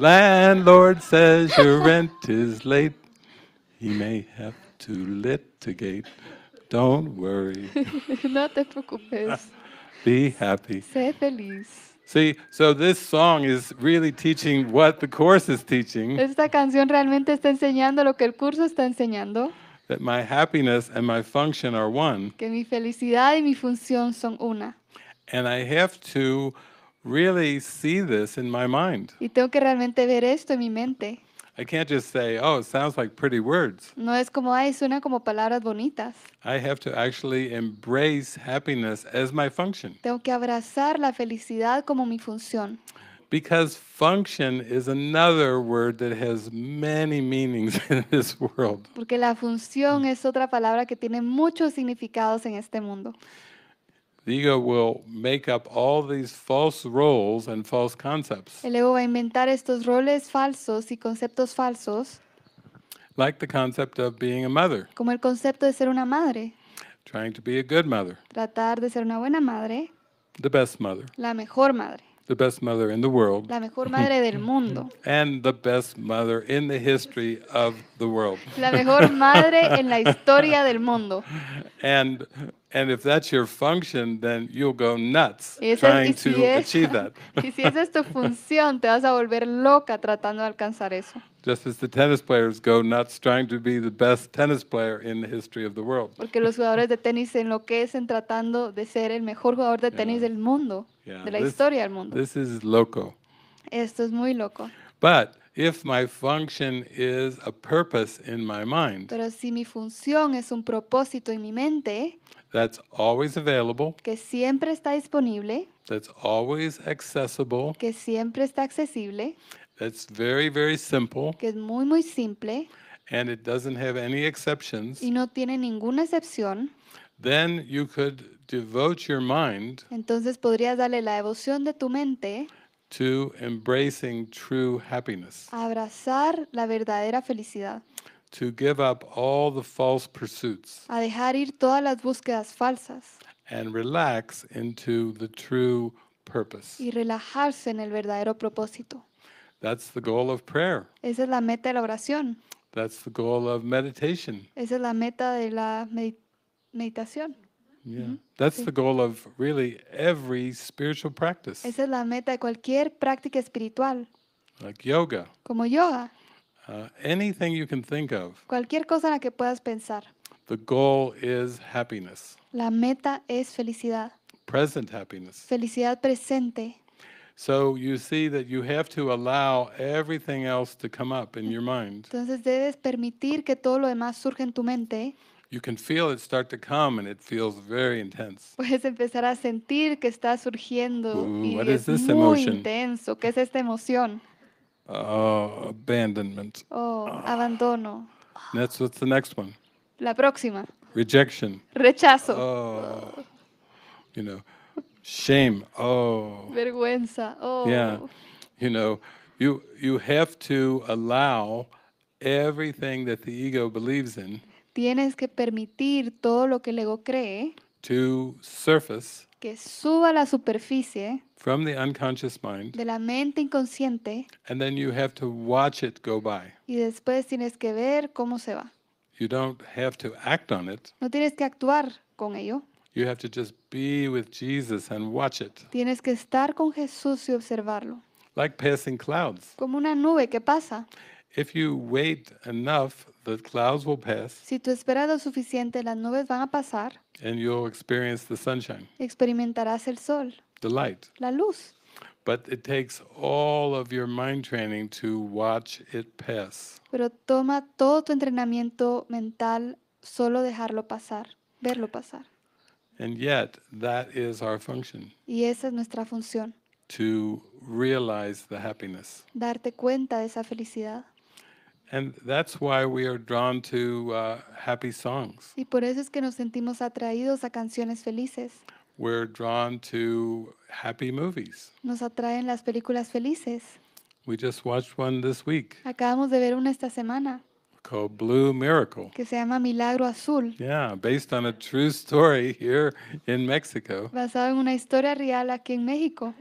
Landlord says your rent is late. He may have to litigate. Don't worry. Not te preocupes. Be happy. Sé feliz. See, so this song is really teaching what the course is teaching. Esta canción realmente está enseñando lo que el curso está enseñando. that my happiness and my function are one. Que mi felicidad y mi función son una. And I have to really see this in my mind. Y tengo que realmente ver esto en mi mente. I can't just say, oh, it sounds like pretty words. No es como, ay, suena como palabras bonitas. I have to actually embrace happiness as my function. Tengo que abrazar la felicidad como mi función function Porque la función es otra palabra que tiene muchos significados en este mundo. El ego va a inventar estos roles falsos y conceptos falsos. Como el concepto de ser una madre. Tratar de ser una buena madre. La mejor madre. the best mother in the world. La mejor madre del mundo. And the best mother in the history of the world. La mejor madre en la historia del mundo. And And if that's your function, then you'll go nuts y trying si to es, achieve that. y si esa es tu función, te vas a volver loca tratando de alcanzar eso. Just as the tennis players go nuts trying to be the best tennis player in the history of the world. Porque los jugadores de tenis se enloquecen tratando de ser el mejor jugador de tenis yeah. del mundo, yeah. de la this, historia del mundo. This is loco. Esto es muy loco. But if my function is a purpose in my mind. Pero si mi función es un propósito en mi mente that's always available, que siempre está disponible, that's always accessible, que siempre está accesible, that's very, very simple, que es muy, muy simple and it doesn't have any exceptions, y no tiene ninguna excepción, then you could devote your mind entonces podrías darle la devoción de tu mente to embracing true happiness. a abrazar la verdadera felicidad. to give up all the false pursuits a dejar ir todas las búsquedas falsas and relax into the true purpose. y relajarse en el verdadero propósito. That's the goal of prayer. Esa es la meta de la oración. That's the goal of meditation. Esa es la meta de la medi- meditación. Yeah. Mhm. That's the goal of really every spiritual practice, Esa es la meta de cualquier práctica espiritual, like yoga, como yoga, Uh, anything you can think of. Cualquier cosa en la que puedas pensar. The goal is happiness, La meta es felicidad. present happiness. Felicidad presente. So you see that you have to allow everything else to come up in your mind. Entonces debes permitir que todo lo demás surja en tu mente. You can feel it start to come and it feels very intense. Puedes empezar a sentir que está surgiendo Ooh, y what is es this muy emotion? intenso. ¿Qué es esta emoción? Uh, abandonment. Oh, abandono. And that's what's the next one. La próxima. Rejection. Rechazo. Oh, you know, shame. Oh. Vergüenza. Oh. Yeah, you know, you you have to allow everything that the ego believes in. Tienes que permitir todo lo que el ego cree. To surface. que suba a la superficie de la mente inconsciente y después tienes que ver cómo se va. No tienes que actuar con ello. Tienes que estar con Jesús y observarlo. Como una nube que pasa. If you wait enough, si tú esperas lo suficiente, las nubes van a pasar sunshine, experimentarás el sol, la luz. Pero toma todo tu entrenamiento mental solo dejarlo pasar, verlo pasar. Y esa es nuestra función, darte cuenta de esa felicidad. And that's why we are drawn to uh, happy songs. Y por eso es que nos sentimos atraídos a canciones felices. We're drawn to happy movies. Nos atraen las películas felices. We just watched one this week Acabamos de ver una esta semana called Blue Miracle. que se llama Milagro Azul, Yeah, based on a true story here in Mexico. basado en una historia real aquí en México.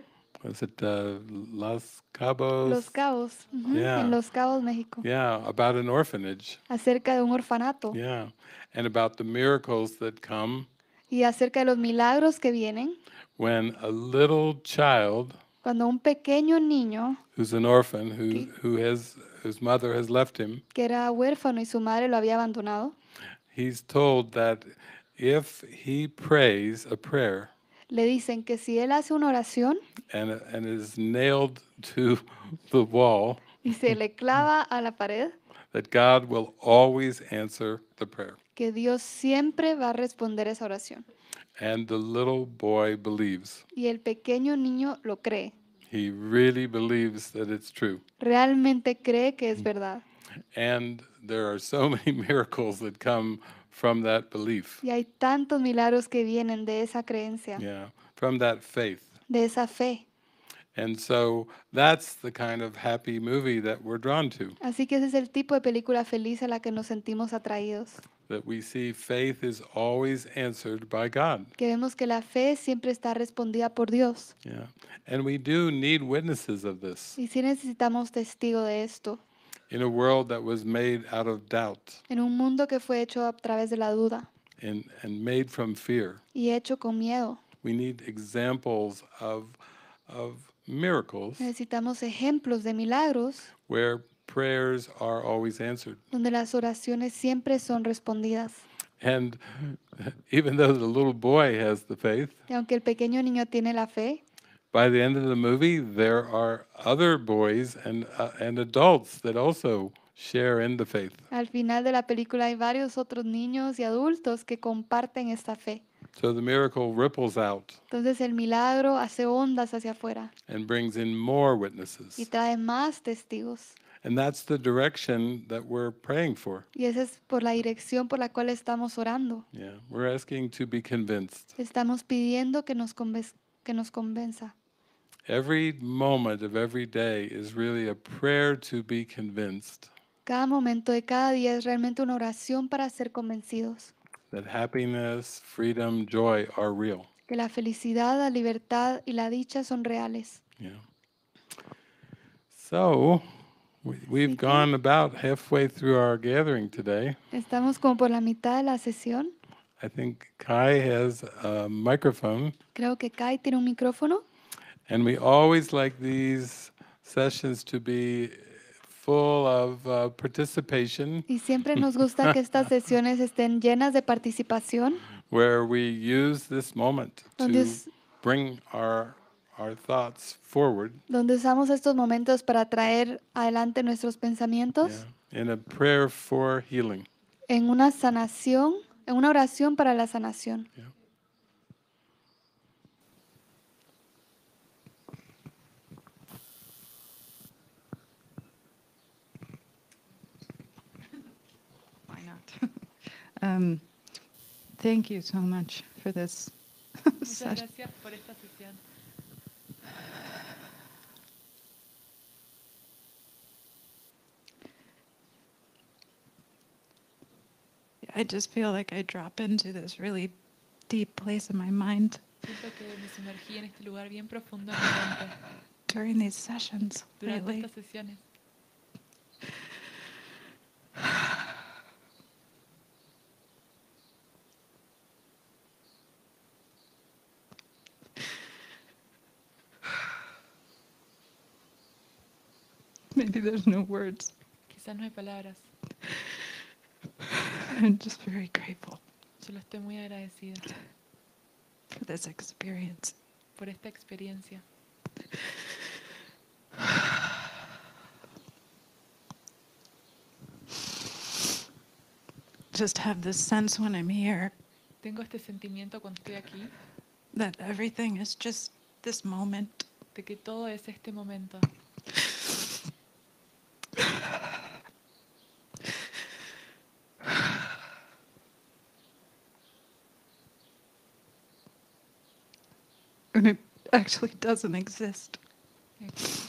was it uh, Los Cabos? Los Cabos, uh -huh, yeah. en Los Cabos, México. Yeah, about an orphanage. Acerca de un orfanato. Yeah, and about the miracles that come. Y acerca de los milagros que vienen. When a little child. Cuando un pequeño niño. Who's an orphan who who has whose mother has left him. Que era huérfano y su madre lo había abandonado. He's told that if he prays a prayer. le dicen que si él hace una oración and, and is nailed to the wall, y se le clava a la pared, that God will always answer the prayer. que Dios siempre va a responder esa oración. And the little boy believes. Y el pequeño niño lo cree. He really believes that it's true. Realmente cree que es mm. verdad. And there are so many miracles that come belief. Y hay tantos milagros que vienen de esa creencia, Yeah, from that faith. de esa fe. And so that's the kind of happy movie that we're drawn to, Así que ese es el tipo de película feliz a la que nos sentimos atraídos. that we see faith is always answered by God. Que vemos que la fe siempre está respondida por Dios. Yeah. And we do need witnesses of this. Y sí necesitamos testigo de esto en un mundo que fue hecho a través de la duda fear. y hecho con miedo. Necesitamos ejemplos de milagros donde las oraciones siempre son respondidas. Y aunque el pequeño niño tiene la fe, by the end of the movie, there are other boys and, uh, and adults that also share in the faith. Al final de la película hay varios otros niños y adultos que comparten esta fe. So the miracle ripples out Entonces el milagro hace ondas hacia afuera and brings in more witnesses. y trae más testigos. And that's the direction that we're praying for. Y esa es por la dirección por la cual estamos orando. Yeah, we're asking to be convinced. Estamos pidiendo que nos, que nos convenza. Every moment of every day is really a prayer to be convinced Cada momento de cada día es realmente una oración para ser convencidos that happiness, freedom, joy are real. que la felicidad, la libertad y la dicha son reales. Yeah. So, we've gone about halfway through our gathering today. Estamos como por la mitad de la sesión. I think Kai has a microphone. Creo que Kai tiene un micrófono always like these uh, Y siempre nos gusta que estas sesiones estén llenas de participación. Donde usamos estos momentos para traer adelante nuestros pensamientos. En una sanación, en una oración para la sanación. Um, thank you so much for this. I just feel like I drop into this really deep place in my mind. During these sessions, there's no words. Quizás no hay palabras. I'm just very grateful Solo estoy muy agradecida for this experience. por esta experiencia. Just have this sense when I'm here Tengo este sentimiento cuando estoy aquí that everything is just this moment. de que todo es este momento, actually doesn't exist.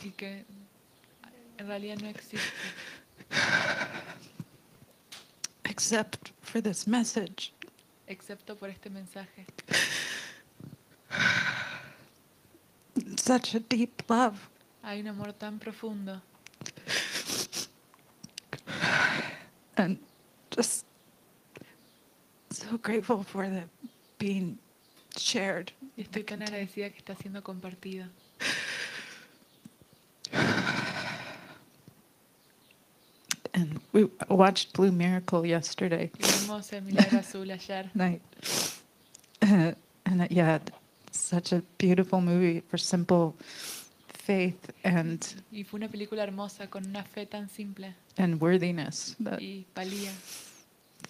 Y que en realidad no existe. Except for this message. Excepto por este mensaje. Such a deep love. Hay un amor tan profundo. And just so grateful for the being shared. Estoy tan agradecida que está siendo compartida. And we watched Blue Miracle yesterday. Vimos el milagro azul ayer. Night. Uh, and yeah, such a beautiful movie for simple faith and y fue una película hermosa con una fe tan simple. And worthiness. That y valía.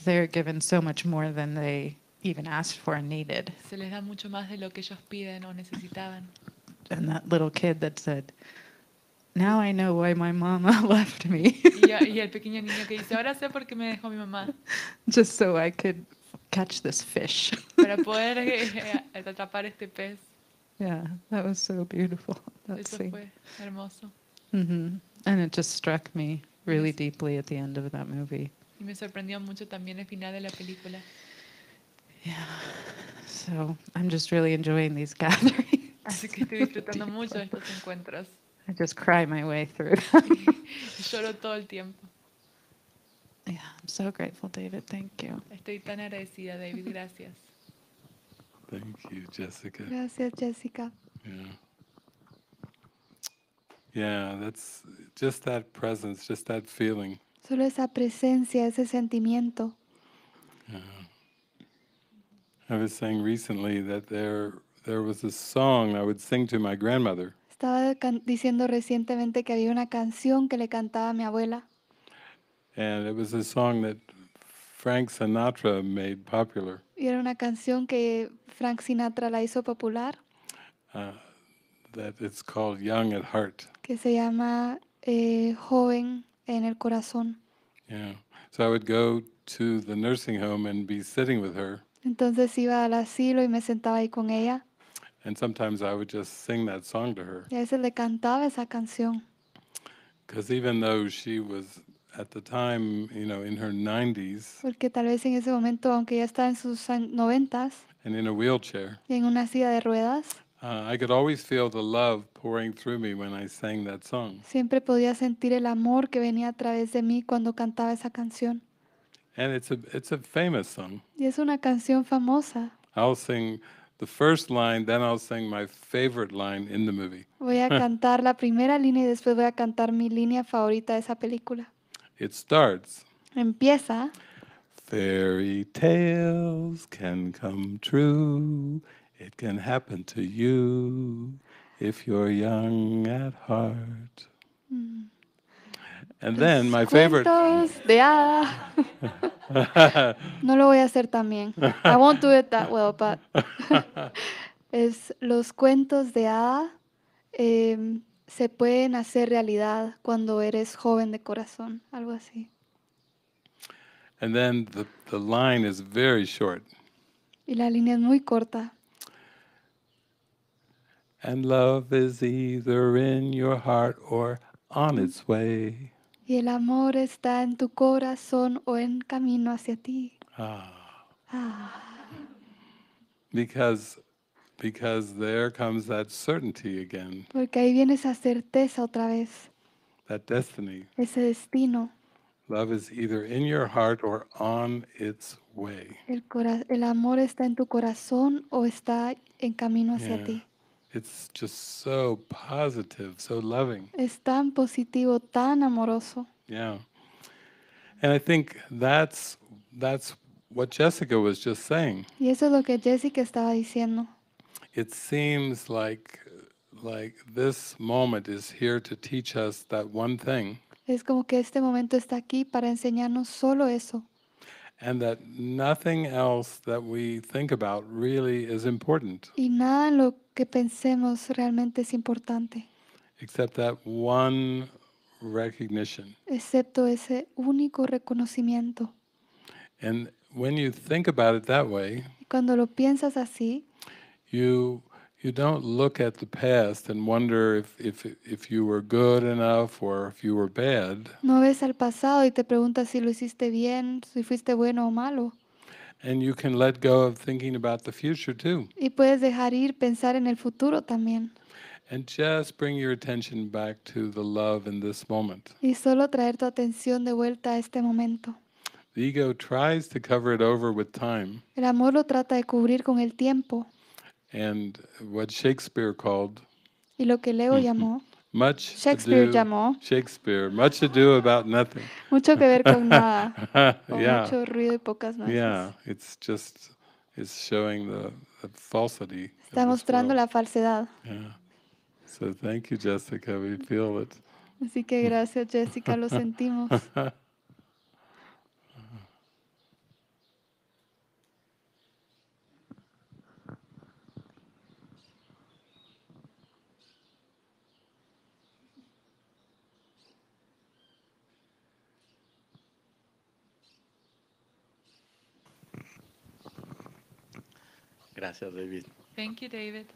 They're given so much more than they even asked for and needed. Se les da mucho más de lo que ellos piden o necesitaban. And that little kid that said, Now I know why my mama left me. y, y el pequeño niño que dice, ahora sé por qué me dejó mi mamá. Just so I could catch this fish. Para poder eh, eh, atrapar este pez. Yeah, that was so beautiful. That Eso scene. fue hermoso. Mm-hmm. And it just struck me really deeply at the end of that movie. Y me sorprendió mucho también el final de la película. Yeah. So I'm just really enjoying these gatherings. I just cry my way through. Lloro todo el tiempo. Yeah, I'm so grateful, David. Thank you. Estoy tan agradecida, David. Gracias. Thank you, Jessica. Gracias, Jessica. Yeah. Yeah, that's just that presence, just that feeling. Solo esa presencia, ese sentimiento. Yeah. I was saying recently that there there was a song I would sing to my grandmother. Estaba diciendo recientemente que había una canción que le cantaba a mi abuela. And it was a song that Frank Sinatra made popular. Y era una canción que Frank Sinatra la hizo popular. Uh, that it's called Young at Heart. Que se llama eh, Joven en el corazón. Yeah. So I would go to the nursing home and be sitting with her. Entonces iba al asilo y me sentaba ahí con ella. And sometimes I would just sing that song to her. Y a veces le cantaba esa canción. Because even though she was at the time, you know, in her 90s. Porque tal vez en ese momento, aunque ya está en sus 90s. And in a wheelchair. Y en una silla de ruedas. Uh, I could always feel the love pouring through me when I sang that song. Siempre podía sentir el amor que venía a través de mí cuando cantaba esa canción. And Y es una canción famosa. I'll sing the first line, then I'll sing my favorite line in the movie. Voy a cantar la primera línea y después voy a cantar mi línea favorita de esa película. It starts. Empieza. Fairy tales can come true. It can happen to you if you're young at heart. Mm. And then my favorite. Yeah. no lo voy a hacer también. I won't do it that well, but es los cuentos de hada eh, se pueden hacer realidad cuando eres joven de corazón, algo así. And then the, the line is very short. Y la línea es muy corta. And love is either in your heart or on its way. y el amor está en tu corazón o en camino hacia ti. Ah. ah. Because because there comes that certainty again. Porque ahí viene esa certeza otra vez. That destiny. Ese destino. Love is either in your heart or on its way. El, el amor está en tu corazón o está en camino hacia ti. It's just so positive, so loving. Es tan positivo, tan amoroso. Yeah. And I think that's that's what Jessica was just saying. Y eso es lo que Jessica estaba diciendo. It seems like like this moment is here to teach us that one thing. Es como que este momento está aquí para enseñarnos solo eso. And that nothing else that we think about really is important. Y nada en lo que pensemos realmente es importante. Excepto ese único reconocimiento. y cuando lo piensas así, No ves al pasado y te preguntas si lo hiciste bien, si fuiste bueno o malo. And you can let go of thinking about the future too. Y puedes dejar ir pensar en el futuro también. And just bring your attention back to the love in this moment. Y solo traer tu atención de vuelta a este momento. The ego tries to cover it over with time. El amor lo trata de cubrir con el tiempo. And what Shakespeare called y lo que Leo llamó Much Shakespeare llamó. Shakespeare, much ado about nothing. Mucho que ver con nada. Con yeah. mucho ruido y pocas nueces. Yeah, it's just it's showing the, the falsity. Está mostrando la falsedad. Yeah. So thank you, Jessica. We feel it. Así que gracias, Jessica. Lo sentimos. Gracias, David. Thank you, David.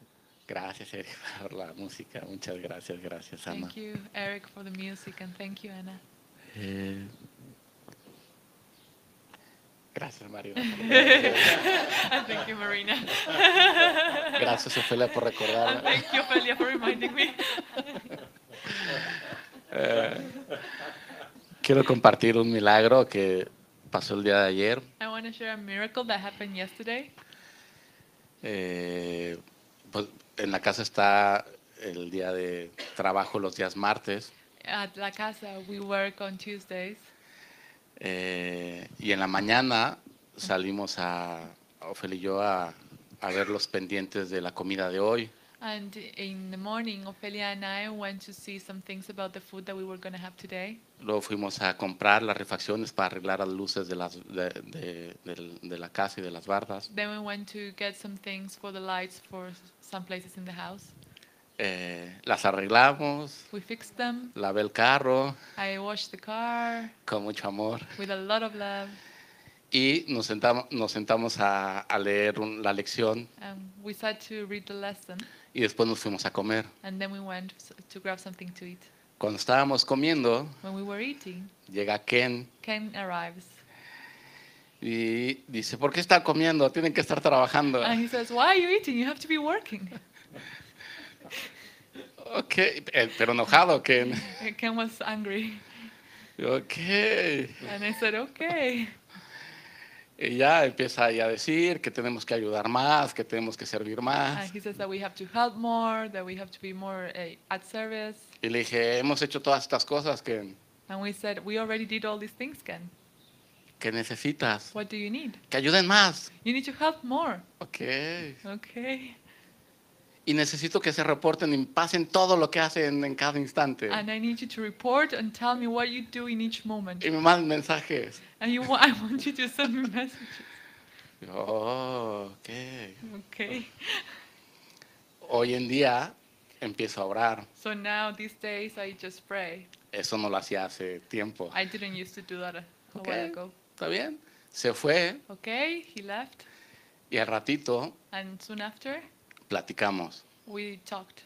Gracias, Eric, por la música. Muchas gracias, gracias, Ana. Thank you, Eric, for the music, and thank you, Ana. Eh, gracias, Mario. thank you, Marina. gracias, Ofelia, por recordarme. thank you, Ofelia, for reminding me. Eh, quiero compartir un milagro que pasó el día de ayer. I want to share a miracle that happened yesterday. Eh, pues, en la casa está el día de trabajo los días martes. Eh, y en la mañana salimos a, Ofel y yo a ver los pendientes de la comida de hoy. And in the morning, Ophelia and I went to see some things about the food that we were going to have today. Luego fuimos a comprar las refacciones para arreglar las luces de, las, de, de, de, de la casa y de las bardas. Then we went to get some things for the lights for some places in the house. Eh, las arreglamos. We fixed them. Lavé el carro. I washed the car. Con mucho amor. With a lot of love. Y nos sentamos, nos sentamos a, a leer un, la lección. And um, we sat to read the lesson y después nos fuimos a comer. And then we went to grab something to eat. Cuando estábamos comiendo, When we were eating, llega Ken Ken arrives y dice, ¿por qué está comiendo? Tienen que estar trabajando. and he says, "Why are you eating? You have to be working." okay, eh, pero enojado Ken. Ken was angry, Okay. and I said, "Okay." Y ya empieza a decir que tenemos que ayudar más, que tenemos que servir más. Y le dije, hemos hecho todas estas cosas que And we said, we already did all these things, Ken. ¿Qué necesitas? What do you need? Que ayuden más. You need to help more. Okay y necesito que se reporten y pasen todo lo que hacen en cada instante. And I need you to report and tell me what you do in each moment. Y me mandan mensajes. And you, I want you to send me messages. Oh, okay. Okay. Hoy en día empiezo a orar. So now these days I just pray. Eso no lo hacía hace tiempo. I didn't used to do that a, while ago. Está bien. Se fue. Okay, he left. Y al ratito. And soon after. Platicamos. We talked.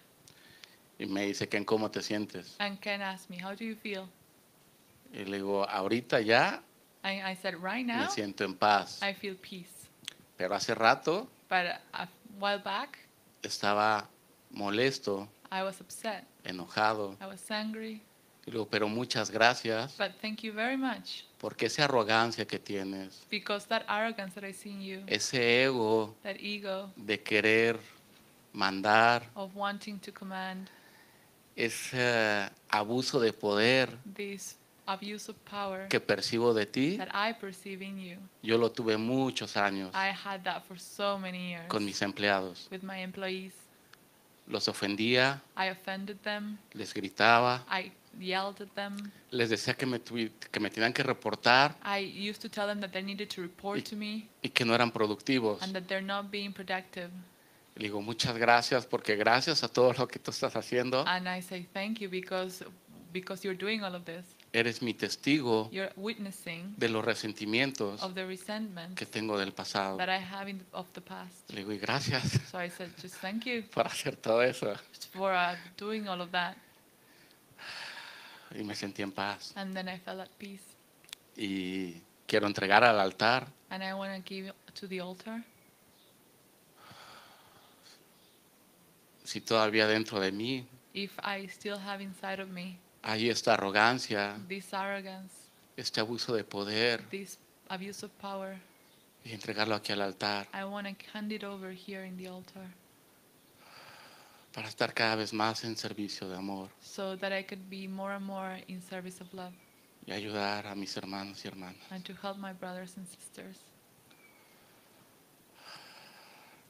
Y me dice, Ken, ¿cómo te sientes? And Ken asked me, how do you feel? Y le digo, ahorita ya I, I said, right now, me siento en paz. I feel peace. Pero hace rato But a while back, estaba molesto, I was upset. enojado. I was angry. Y luego, pero muchas gracias. But thank you very much. Porque esa arrogancia que tienes, Because that arrogance that I see in you, ese ego, that ego de querer mandar, of wanting to command, ese abuso de poder this abuse of power que percibo de ti, that I perceive in you. yo lo tuve muchos años I had that for so many years con mis empleados. with my employees. Los ofendía, I offended them. les gritaba, I yelled at them. les decía que me, tuvi- que me tenían que reportar I used to tell them that they needed to report to me y que no eran productivos. and that they're not being productive. Le digo, muchas gracias porque gracias a todo lo que tú estás haciendo. And I say thank you because because you're doing all of this. Eres mi testigo You're witnessing de los resentimientos of the que tengo del pasado. that I have in of the past. Le digo, y gracias So I said just thank you por hacer todo eso. for uh, doing all of that. Y me sentí en paz. And then I felt at peace. Y quiero entregar al altar And I want to give to the altar si todavía dentro de mí if I still have inside of me hay esta arrogancia, this arrogance, este abuso de poder, this abuse of power, y entregarlo aquí al altar I want to hand it over here in the altar para estar cada vez más en servicio de amor so that I could be more and more in service of love y ayudar a mis hermanos y hermanas. and to help my brothers and sisters.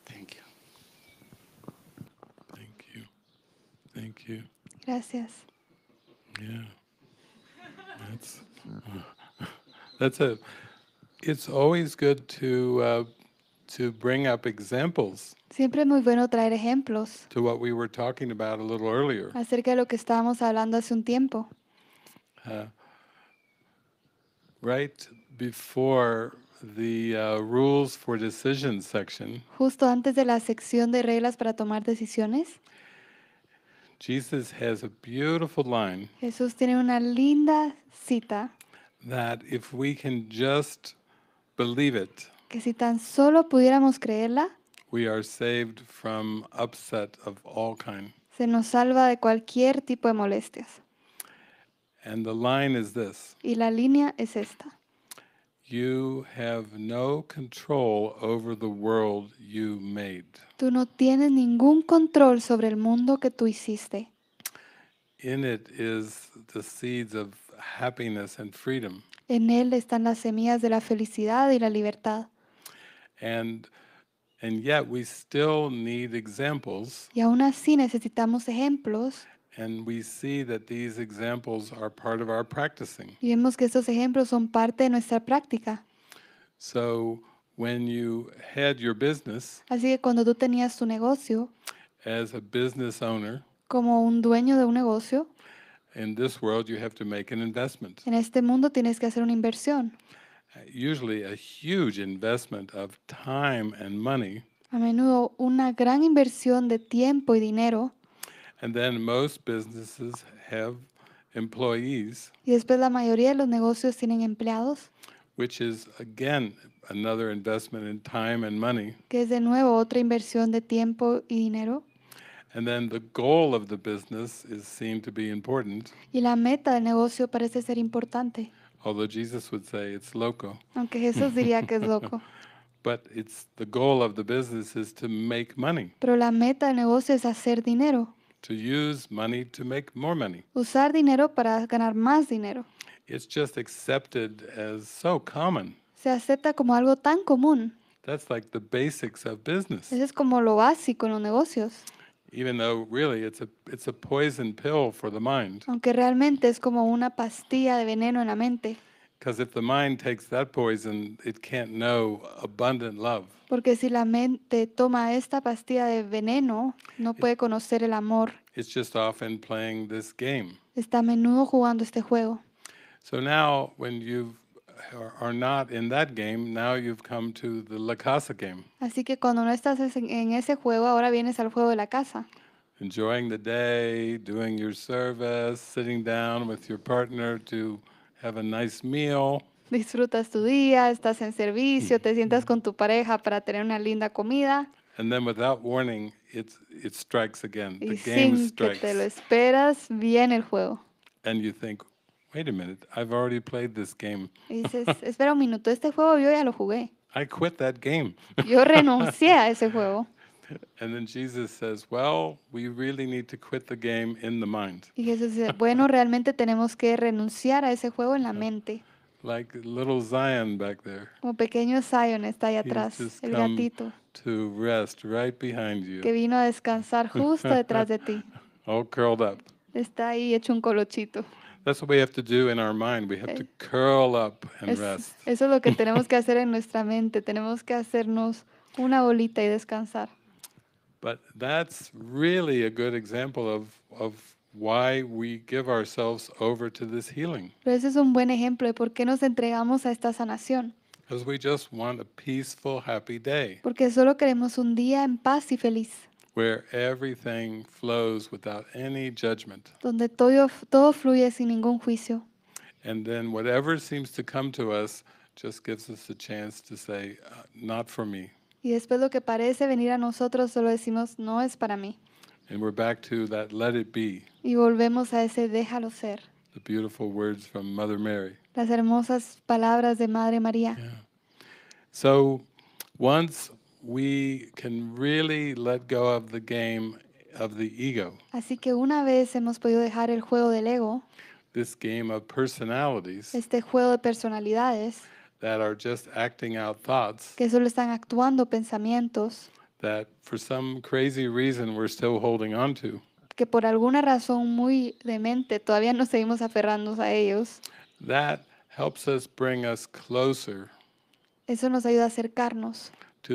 Thank you. Thank you. Gracias. Yeah. That's, that's a, it's always good to, uh, to bring up examples. Siempre es muy bueno traer ejemplos. To what we were talking about a little earlier. Acerca de lo que estábamos hablando hace un tiempo. Uh, right before the uh, rules for decision section. Justo antes de la sección de reglas para tomar decisiones. Jesus Jesús tiene una linda cita that if we can just believe it, que si tan solo pudiéramos creerla, we are saved from upset of all kind. se nos salva de cualquier tipo de molestias. And the line is this. Y la línea es esta. Tú no tienes ningún control sobre el mundo que tú hiciste. En él están las semillas de la felicidad y la libertad. Y aún así necesitamos ejemplos y vemos que estos ejemplos son parte de nuestra práctica. Así que cuando tú tenías tu negocio, como un dueño de un negocio, en este mundo tienes que hacer una inversión. A menudo una gran inversión de tiempo y dinero And then most businesses have employees. Y después la mayoría de los negocios tienen empleados. Which is again another investment in time and money. Que es de nuevo otra inversión de tiempo y dinero. And then the goal of the business is seen to be important. Y la meta del negocio parece ser importante. Although Jesus would say it's loco. Aunque Jesús diría que es loco. But it's the goal of the business is to make money. Pero la meta del negocio es hacer dinero money Usar dinero para ganar más dinero. Se acepta como algo tan común. Eso es como lo básico en los negocios. Aunque realmente es como una pastilla de veneno en la mente. Because if the mind takes that poison, it can't know abundant love. Porque si la mente toma esta pastilla de veneno, no puede conocer el amor. It's just often playing this game. Está a menudo jugando este juego. So now, when you are not in that game, now you've come to the la casa game. Así que cuando no estás en ese juego, ahora vienes al juego de la casa. Enjoying the day, doing your service, sitting down with your partner to have a nice meal. Disfrutas tu día, estás en servicio, te sientas mm-hmm. con tu pareja para tener una linda comida. And then without warning, it, it strikes again. The y game sin strikes. que te lo esperas, viene el juego. And you think, wait a minute, I've already played this game. Y dices, espera un minuto, este juego yo ya lo jugué. I quit that game. yo renuncié a ese juego. And then Jesus Y Jesús dice, bueno, realmente tenemos que renunciar a ese juego en la mente. Like little Zion back there. Como pequeño Zion está ahí atrás, el gatito, to rest right behind you. que vino a descansar justo detrás de ti. All curled up. Está ahí hecho un colochito. That's what we have to do in our mind. We have to eh, curl up and rest. eso es lo que tenemos que hacer en nuestra mente. Tenemos que hacernos una bolita y descansar. But that's really a good example of, of why we give ourselves over to this healing. Pero ese es un buen ejemplo de por qué nos entregamos a esta sanación. Because we just want a peaceful, happy day Porque solo queremos un día en paz y feliz, where everything flows without any judgment. donde todo, todo fluye sin ningún juicio. And then whatever seems to come to us just gives us a chance to say, uh, not for me. Y después lo que parece venir a nosotros solo decimos, no es para mí. Y volvemos a ese déjalo ser. Las hermosas palabras de Madre María. Así que una vez hemos podido dejar el juego del ego, este juego de personalidades, que solo están actuando pensamientos que por alguna razón muy demente todavía nos seguimos aferrando a ellos. Eso nos ayuda a acercarnos a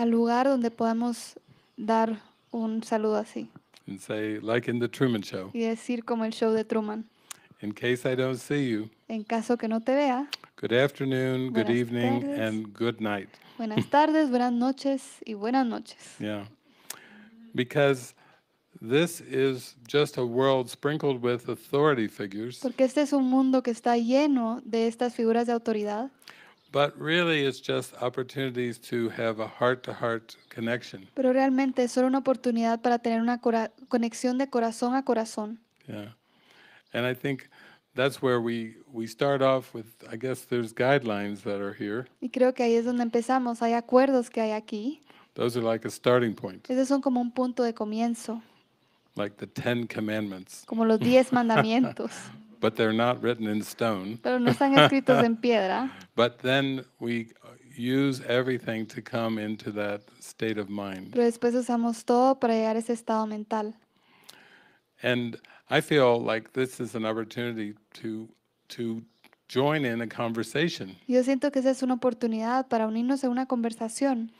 al lugar donde podemos dar un saludo así y decir como el show de Truman. In case I don't see you. En caso que no te vea. Good afternoon, good evening, tardes. and good night. Buenas tardes, buenas noches y buenas noches. Yeah. Because this is just a world sprinkled with authority figures, Porque este es un mundo que está lleno de estas figuras de autoridad, but really it's just opportunities to have a heart to heart connection. pero realmente es solo una oportunidad para tener una conexión de corazón a corazón. Yeah. And I think that's where we, we start off with, I guess there's guidelines that are here. Y creo que ahí es donde empezamos. Hay acuerdos que hay aquí. Those are like a starting point, Esos son como un punto de comienzo, like the Ten Commandments. como los diez mandamientos, But they're not written in stone. pero no están escritos en piedra. But then we use everything to come into that state of mind. Pero después usamos todo para llegar a ese estado mental. And opportunity Yo siento que esa es una oportunidad para unirnos a una conversación.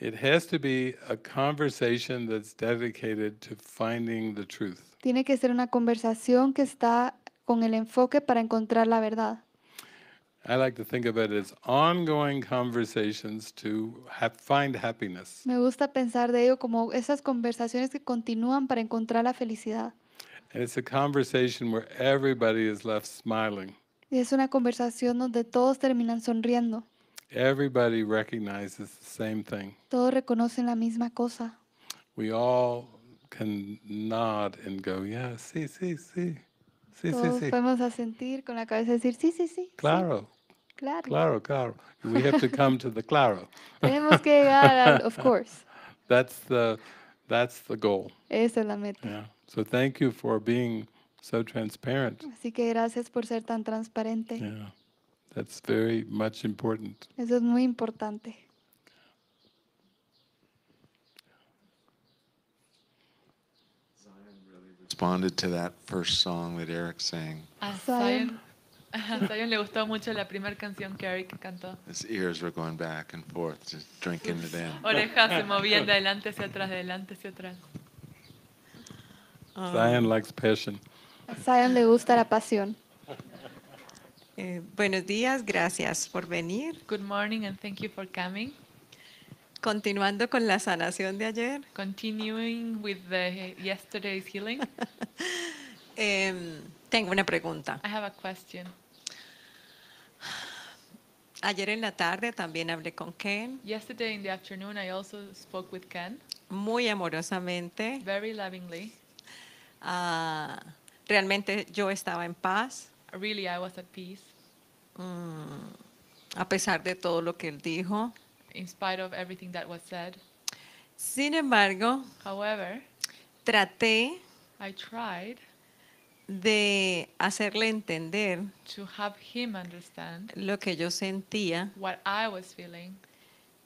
It has to be a conversation that's dedicated to finding the truth. Tiene que ser una conversación que está con el enfoque para encontrar la verdad. I like to think of it as ongoing conversations to find happiness. Me gusta pensar de ello como esas conversaciones que continúan para encontrar la felicidad. It's a conversation where everybody is left smiling. Y es una conversación donde todos terminan sonriendo. Everybody recognizes the same thing. Todos reconocen la misma cosa. We all can nod and go, yeah, sí, sí, sí. Sí, todos sí, sí. podemos asentir con la cabeza y decir, sí, sí, sí. Claro. Sí. Claro. Claro, claro. We have to come to the claro. Tenemos que llegar al, of course. That's the, that's the goal. Esa es la meta. Yeah. So thank you for being so transparent. Así que gracias por ser tan transparente. Yeah, that's very much important. Eso es muy importante. Zion really responded to that first song that Eric sang. Ah, Zion. A Zion le gustó mucho la primera canción que Eric cantó. His ears were going back and forth, just drinking it in. Orejas se movían de adelante hacia atrás, de adelante hacia atrás. Zion um, likes passion. Zion le gusta la pasión. Eh, buenos días, gracias por venir. Good morning and thank you for coming. Continuando con la sanación de ayer. Continuing with the yesterday's healing. eh, tengo una pregunta. I have a question. Ayer en la tarde también hablé con Ken. Yesterday in the afternoon I also spoke with Ken. Muy amorosamente. Very lovingly. Uh, realmente yo estaba en paz. Really, I was at peace. Mm, a pesar de todo lo que él dijo. In spite of everything that was said. Sin embargo, However, traté I tried de hacerle entender to have him understand lo que yo sentía what I was feeling,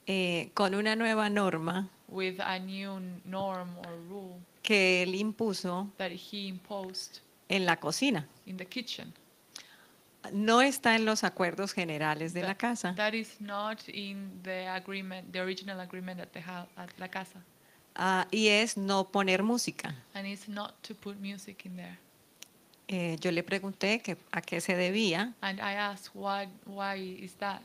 eh, con una nueva norma with a new norm or rule que él impuso that he imposed en la cocina. in the kitchen. No está en los acuerdos generales de la casa. That is not in the agreement, the original agreement at the house, at la casa. Ah, y es no poner música. And it's not to put music in there. Eh, yo le pregunté que, a qué se debía And I asked what, why is that?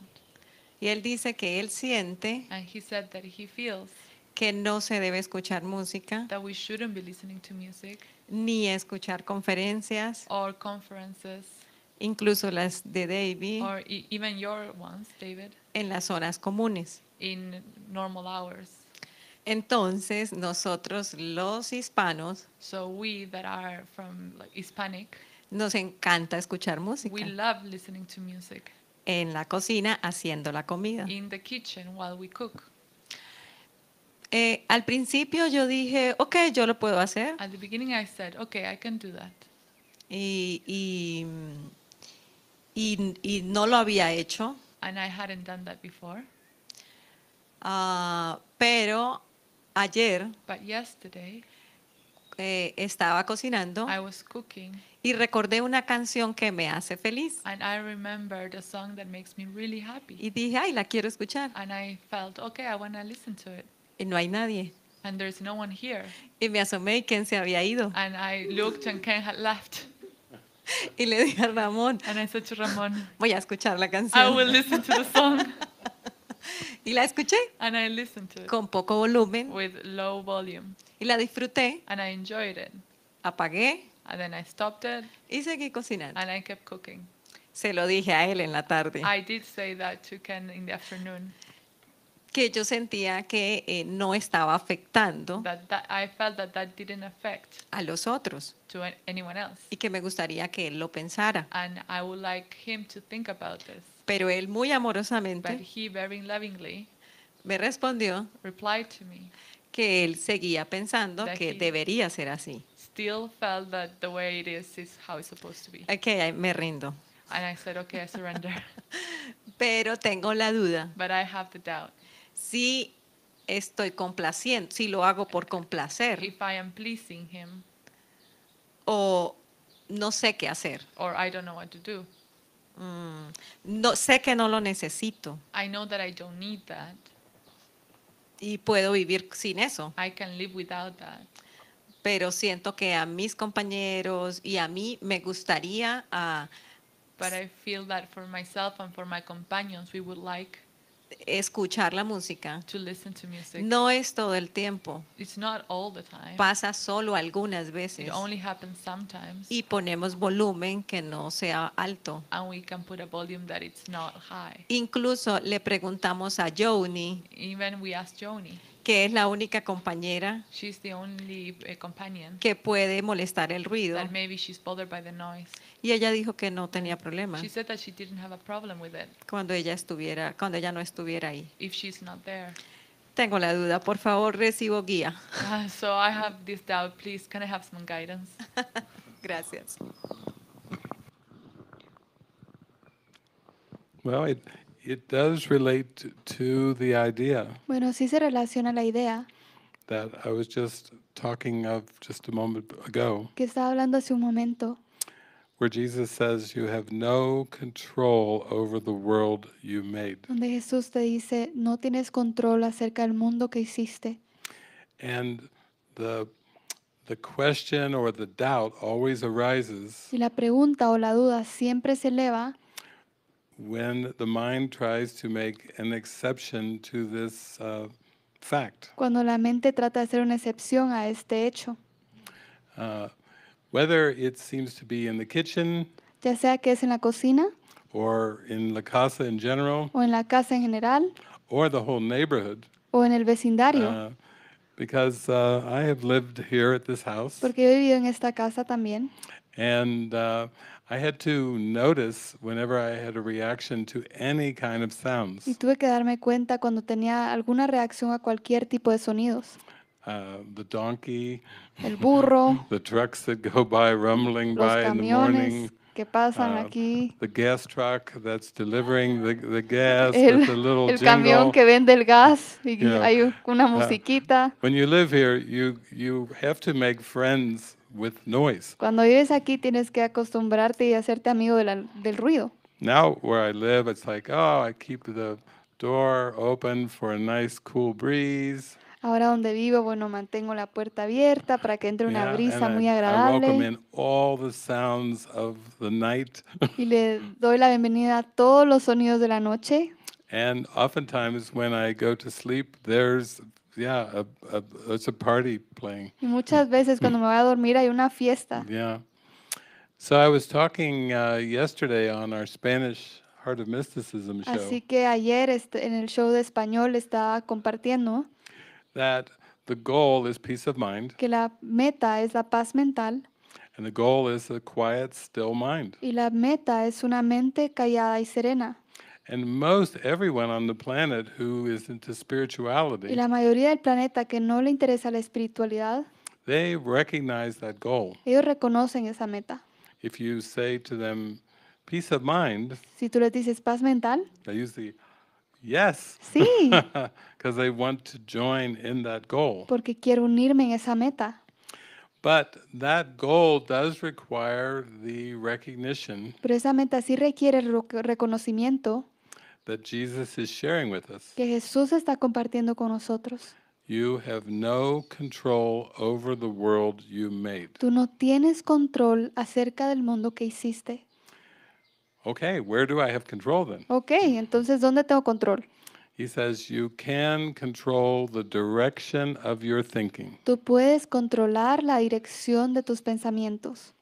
y él dice que él siente And he said that he feels que no se debe escuchar música ni escuchar conferencias incluso las de e, David en las horas comunes. in normal hours. Entonces, nosotros los hispanos So we that are from Hispanic, nos encanta escuchar música en la cocina haciendo la comida. in the kitchen while we cook. Eh, al principio yo dije, ok, yo lo puedo hacer. At the beginning I said, okay, I can do that. Y, y, y, y no lo había hecho. And I hadn't done that before. Uh, pero ayer But yesterday, eh, estaba cocinando I was cooking, y recordé una canción que me hace feliz. And I remembered a song that makes me really happy. Y dije, ay, la quiero escuchar. And I felt, okay, I want to listen to it y no hay nadie. And there's no one here. Y me asomé y Ken se había ido. And I looked and Ken had left. Y le dije a Ramón, And I said to Ramón, voy a escuchar la canción. I will listen to the song. Y la escuché And I listened to it con poco volumen with low volume. y la disfruté, And I enjoyed it. apagué And then I stopped it y seguí cocinando. and I kept cooking. Se lo dije a él en la tarde. I did say that to Ken in the afternoon que yo sentía que eh, no estaba afectando that, that that that a los otros to anyone else. y que me gustaría que él lo pensara. And I would like him to think about this. Pero él muy But amorosamente he very lovingly me respondió replied to me, que él seguía pensando That que debería ser así. still felt that the way it is is how it's supposed to be. Okay, ay, me rindo. And I said, okay, I surrender. Pero tengo la duda but I have the doubt si estoy complaciente, si lo hago por complacer. If I am pleasing him. O no sé qué hacer. Or I don't know what to do. Mm, no sé que no lo necesito. I know that I don't need that. Y puedo vivir sin eso. I can live without that. Pero siento que a mis compañeros y a mí me gustaría uh, But I feel that for myself and for my companions we would like escuchar la música no es todo el tiempo. Pasa solo algunas veces. Y ponemos volumen que no sea alto. Incluso le preguntamos a Joni que es la única compañera She's the only eh, companion. que puede molestar el ruido. That maybe she's bothered by the noise. Y ella dijo que no tenía problema She said that she didn't have a problem with it cuando ella estuviera, cuando ella no estuviera ahí. if she's not there. Tengo la duda, por favor, recibo guía. Ah, so I have this doubt. Please, can I have some guidance? Gracias. Well, it, idea Bueno, sí se relaciona la idea que estaba hablando hace un momento, donde Jesús te dice, no tienes control acerca del mundo que hiciste. Y la pregunta o la duda siempre se eleva when the mind tries to make an exception to this uh, fact. Cuando la mente trata de hacer una excepción a este hecho. Uh, whether it seems to be in the kitchen. Ya sea que es en la cocina. Or in la casa in general. O en la casa en general. Or the whole neighborhood. O en el vecindario. Uh, because uh, I have lived here at this house. Porque he vivido en esta casa también. And uh, I had to notice whenever I had a reaction to any kind of sounds. Y tuve que darme cuenta cuando tenía alguna reacción a cualquier tipo de sonidos. Uh, the donkey, el burro, the trucks that go by rumbling los by in the morning, que pasan uh, aquí, the gas truck that's delivering the, the gas, el, with the little el camión jingle. que vende el gas y you know, hay una uh, musiquita. Uh, when you live here, you you have to make friends noise. Cuando vives aquí tienes que acostumbrarte y hacerte amigo del ruido. Oh, the door open for nice cool breeze. Ahora donde vivo, bueno, mantengo la puerta abierta para que entre una brisa muy agradable. I welcome all the sounds of the night. y le doy la bienvenida a todos los sonidos de la noche. And oftentimes when I go to sleep, there's yeah, a, a, it's a party playing. Y muchas veces cuando me voy a dormir hay una fiesta. Yeah. So I was talking uh, yesterday on our Spanish Heart of Mysticism show. Así que ayer este, en el show de español estaba compartiendo that the goal is peace of mind. Que la meta es la paz mental. And the goal is a quiet, still mind. Y la meta es una mente callada y serena y la mayoría del planeta que no le interesa la espiritualidad, they recognize that goal. Ellos reconocen esa meta. If you say to them, peace of mind, si tú les dices paz mental, they usually yes. Sí. Because they want to join in that goal. Porque quiero unirme en esa meta. But that goal does require the recognition. Pero esa meta sí requiere el reconocimiento that Jesus is sharing with us. que Jesús está compartiendo con nosotros. You have no control over the world you made. Tú no tienes control acerca del mundo que hiciste. Okay, where do I have control then? Okay, entonces ¿dónde tengo control? He says you can control the direction of your thinking. Tú puedes controlar la dirección de tus pensamientos.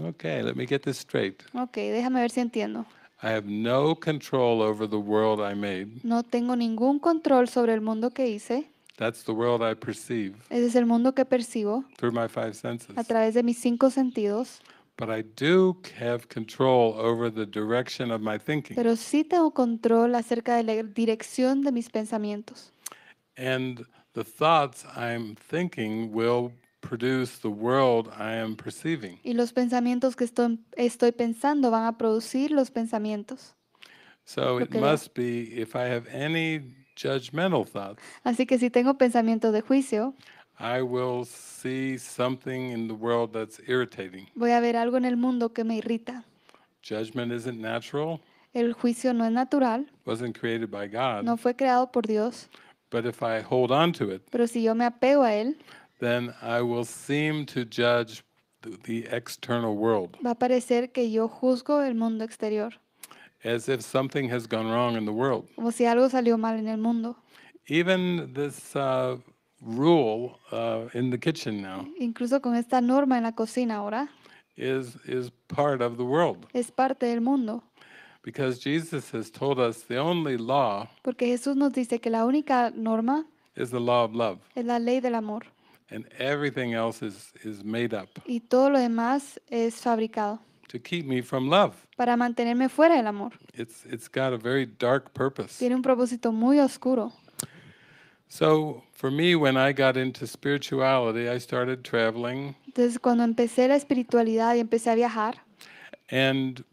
Okay, let me get this straight. Okay, déjame ver si entiendo. I have no control over the world I made. No tengo ningún control sobre el mundo que hice. That's the world I perceive Ese es el mundo que percibo through my five senses. a través de mis cinco sentidos. But I do have control over the direction of my thinking. Pero sí tengo control acerca de la dirección de mis pensamientos. And the thoughts I'm thinking will produce the world I am perceiving. Y los pensamientos que estoy, pensando van a producir los pensamientos. Así que si tengo pensamientos de juicio, Voy a ver algo en el mundo que me irrita. El juicio no es natural. No fue creado por Dios. Pero si yo me apego a él, then I will seem to judge the external world va a parecer que yo juzgo el mundo exterior, as if something has gone wrong in the world. como si algo salió mal en el mundo. Even this uh, rule uh, in the kitchen now Incluso con esta norma en la cocina ahora, is is part of the world es parte del mundo, because Jesus has told us the only law porque Jesús nos dice que la única norma is the law of love. es la ley del amor. everything else made up y todo lo demás es fabricado para mantenerme fuera del amor. Tiene un propósito muy oscuro. So for me, Entonces, cuando empecé la espiritualidad y empecé a viajar, and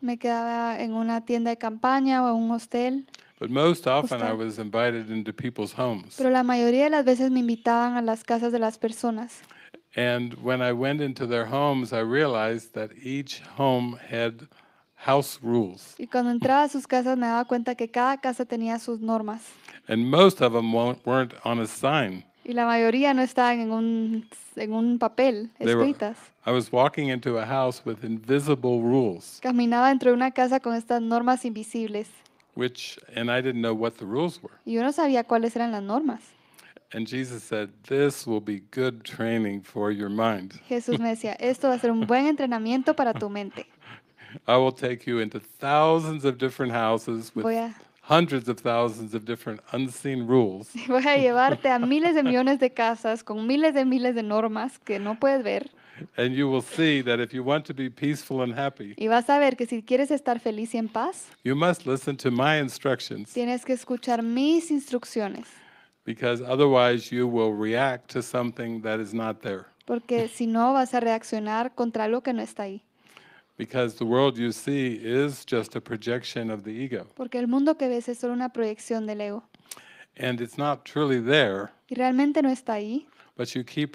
me quedaba en una tienda de campaña o en un hostel But most often I was invited into people's homes. Pero la mayoría de las veces me invitaban a las casas de las personas. And when I went into their homes, I realized that each home had house rules. Y cuando entraba a sus casas me daba cuenta que cada casa tenía sus normas. And most of them weren't on a sign. Y la mayoría no estaban en un, en un papel escritas. Were, I was walking into a house with invisible rules. Caminaba dentro de una casa con estas normas invisibles which and I didn't know what the rules were. yo no sabía cuáles eran las normas. And Jesus said, "This will be good training for your mind." Jesús me decía, esto va a ser un buen entrenamiento para tu mente. I will take you into thousands of different houses with a, hundreds of thousands of different unseen rules. Voy a llevarte a miles de millones de casas con miles de miles de normas que no puedes ver. And you will see that if you want to be peaceful and happy, Y vas a ver que si quieres estar feliz y en paz, you must listen to my instructions tienes que escuchar mis instrucciones, because otherwise you will react to something that is not there. porque si no vas a reaccionar contra lo que no está ahí. Because the world you see is just a projection of the ego. Porque el mundo que ves es solo una proyección del ego. And it's not truly there, y realmente no está ahí, keep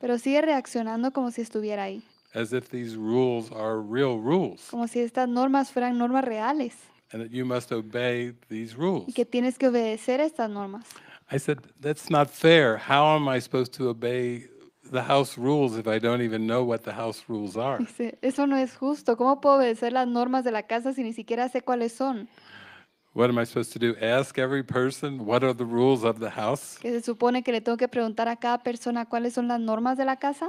Pero sigue reaccionando como si estuviera ahí. Como si estas normas fueran normas reales. Y que tienes que obedecer estas normas. I eso no es justo. ¿Cómo puedo obedecer las normas de la casa si ni siquiera sé cuáles son? What am I supposed to do? Ask every person what are the rules of the house? Que se supone que le tengo que preguntar a cada persona cuáles son las normas de la casa?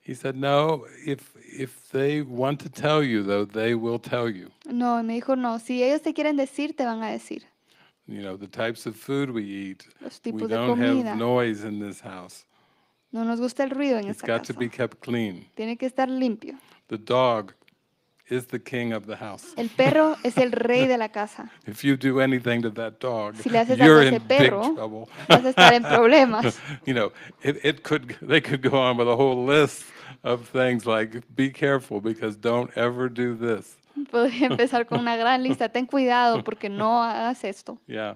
He said, "No, if if they want to tell you though, they will tell you." No, me dijo no, si ellos te quieren decir, te van a decir. You know, the types of food we eat. Los tipos we de don't comida. have noise in this house. No nos gusta el ruido en It's esta got casa. to be kept clean. Tiene que estar limpio. The dog is the king of the house. El perro es el rey de la casa. If you do anything to that dog, si le haces algo a ese perro, vas a estar en problemas. you know, it, it could they could go on with a whole list of things like be careful because don't ever do this. Podría empezar con una gran lista. Ten cuidado porque no hagas esto. Yeah,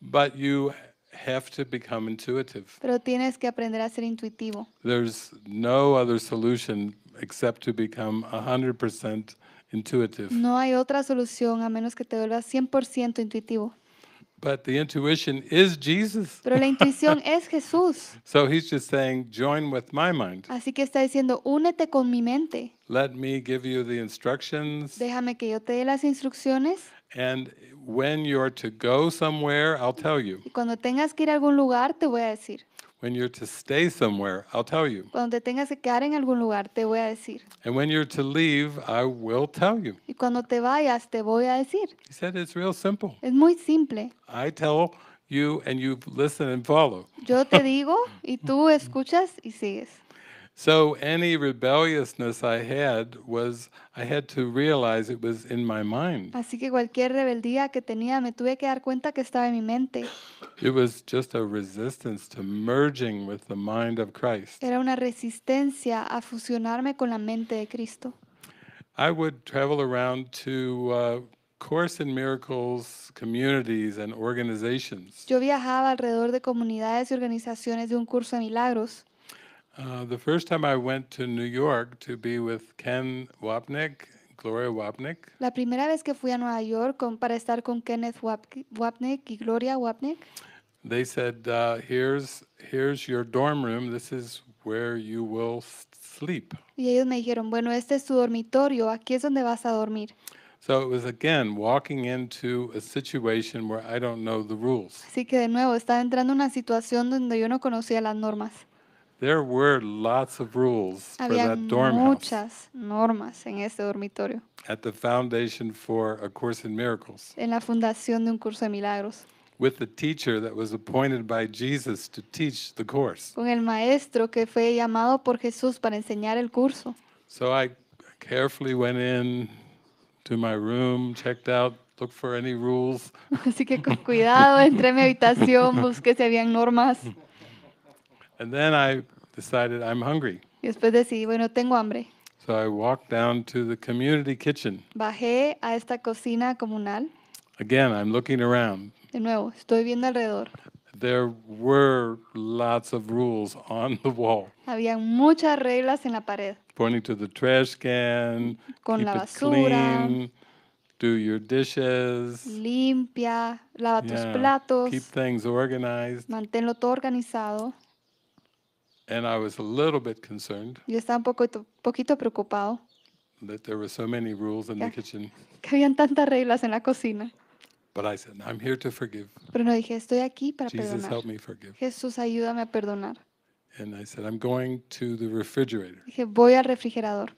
but you have to become intuitive. Pero tienes que aprender a ser intuitivo. There's no other solution except to become 100% intuitive. No hay otra solución a menos que te vuelvas 100% intuitivo. But the intuition is Jesus. Pero la intuición es Jesús. So he's just saying, join with my mind. Así que está diciendo, únete con mi mente. Let me give you the instructions. Déjame que yo te dé las instrucciones. And when you're to go somewhere, I'll tell you. Y cuando tengas que ir a algún lugar, te voy a decir. When you're to stay somewhere, I'll tell you. Cuando te tengas que quedar en algún lugar, te voy a decir. And when you're to leave, I will tell you. Y cuando te vayas, te voy a decir. He said it's real simple. Es muy simple. I tell you and you listen and follow. Yo te digo y tú escuchas y sigues. So any rebelliousness I had was I had to realize it was in my mind. Así que cualquier rebeldía que tenía me tuve que dar cuenta que estaba en mi mente. It was just a resistance to merging with the mind of Christ. Era una resistencia a fusionarme con la mente de Cristo. I would travel around to uh, Course in Miracles communities and organizations. Yo viajaba alrededor de comunidades y organizaciones de un curso de milagros. Uh, the first time I went to New York to be with Ken Wapnick, Gloria Wapnick. La primera vez que fui a Nueva York con, para estar con Kenneth Wapnick y Gloria Wapnick. They said, uh, "Here's here's your dorm room. This is where you will sleep." Y ellos me dijeron, "Bueno, este es tu dormitorio. Aquí es donde vas a dormir." So it was again walking into a situation where I don't know the rules. Así que de nuevo estaba entrando una situación donde yo no conocía las normas. There were lots of rules Había for that dorm muchas normas en ese dormitorio. At the foundation for a course in miracles. En la fundación de un curso de milagros. With the teacher that was appointed by Jesus to teach the course. Con el maestro que fue llamado por Jesús para enseñar el curso. So I carefully went in to my room, checked out, looked for any rules. Así que con cuidado entré en mi habitación, busqué si habían normas. And then I decided I'm hungry. Y después decidí, bueno, tengo hambre. So I walked down to the community kitchen. Bajé a esta cocina comunal. Again, I'm looking around. De nuevo, estoy viendo alrededor. There were lots of rules on the wall. Había muchas reglas en la pared. Pointing to the trash can, Con keep la basura. it clean, do your dishes, Limpia, lava tus platos, keep things organized. manténlo todo organizado. And I was a little bit concerned Yo estaba un poquito, poquito preocupado that there were so many rules in the kitchen. que habían tantas reglas en la cocina. But I said, I'm here to forgive. Pero no dije, estoy aquí para Jesus, perdonar. help me forgive. Jesús, ayúdame a perdonar. And I said, I'm going to the refrigerator. Dije, voy al refrigerador.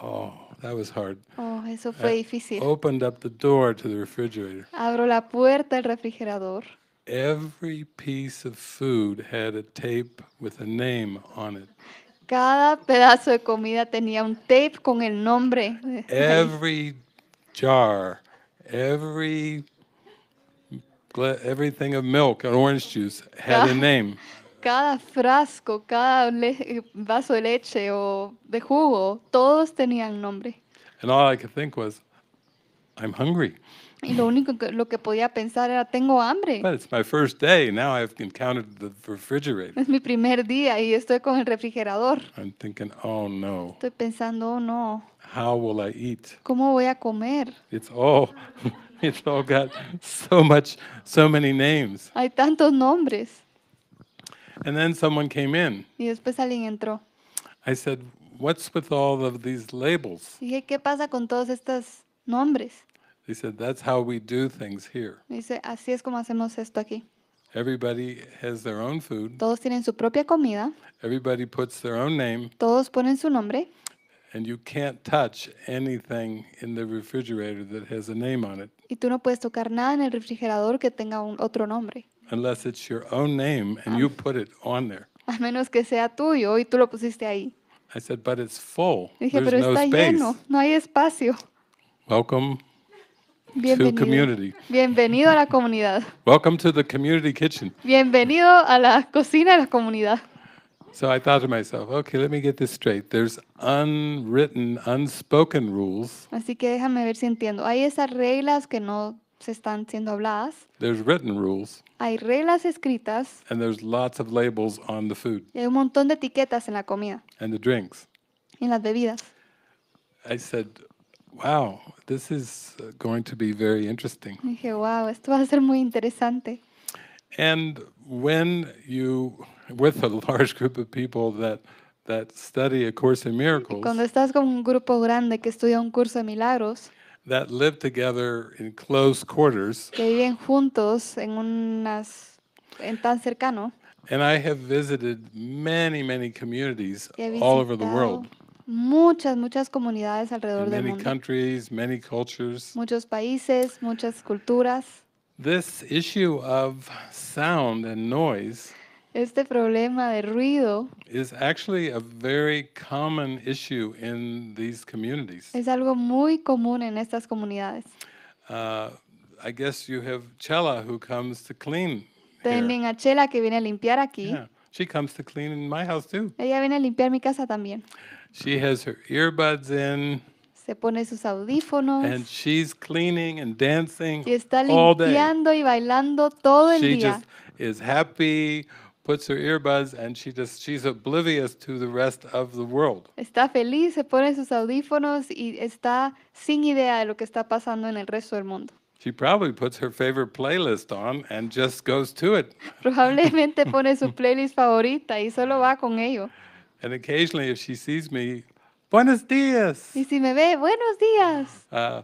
Oh, that was hard. Oh, eso fue difícil. Opened up the door to the refrigerator. Abro la puerta del refrigerador every piece of food had a tape with a name on it. Cada pedazo de comida tenía un tape con el nombre. Every jar, every everything of milk and orange juice had a name. Cada frasco, cada vaso de leche o de jugo, todos tenían nombre. And all I could think was, I'm hungry. Y lo único que, lo que podía pensar era, tengo hambre. Es mi primer día y estoy con el refrigerador. Oh, estoy pensando, oh no, ¿cómo voy a comer? Hay tantos nombres. Y después alguien entró. Dije, ¿qué pasa con todos estos nombres? He said, that's how we do things here. Dice, así es como hacemos esto aquí. Everybody has their own food. Todos tienen su propia comida. Everybody puts their own name. Todos ponen su nombre. And you can't touch anything in the refrigerator that has a name on it. Y tú no puedes tocar nada en el refrigerador que tenga un otro nombre. Unless it's your own name and ah. you put it on there. A menos que sea tuyo y tú lo pusiste ahí. I said, but it's full. Dije, There's pero no está space. lleno, no hay espacio. Welcome Bienvenido. To community. Bienvenido a la comunidad. Welcome to the community kitchen. Bienvenido a la cocina de la comunidad. So I thought to myself, okay, let me get this straight. There's unwritten, unspoken rules. Así que déjame ver si entiendo. Hay esas reglas que no se están siendo habladas. There's written rules. Hay reglas escritas. And there's lots of labels on the food. Y hay un montón de etiquetas en la comida. And the drinks. Y en las bebidas. I said, wow, This is uh, going to be very interesting. dije, wow, esto va a ser muy interesante. And when you, with a large group of people that that study a course in miracles, Cuando estás con un grupo grande que estudia un curso de milagros, that live together in close quarters, que viven juntos en unas en tan cercano, and I have visited many, many communities all over the world. muchas, muchas comunidades alrededor de del countries, many cultures. Muchos países, muchas culturas. Este problema de ruido is actually a very common issue in these communities. es algo muy común en estas comunidades. Uh, I guess you have Chela who comes to clean. Tienen a Chela que viene a limpiar aquí. Yeah, she comes to clean in my house too. Ella viene a limpiar mi casa también. She has her earbuds in. Se pone sus audífonos. And she's cleaning and dancing y está limpiando y bailando todo el she día. just is happy, puts her earbuds and she just she's oblivious to the rest of the world. Está feliz, se pone sus audífonos y está sin idea de lo que está pasando en el resto del mundo. She probably puts her favorite playlist on and just goes to it. Probablemente pone su playlist favorita y solo va con ello. And occasionally, if she sees me, buenos dias. Y si me ve, buenos días. Uh,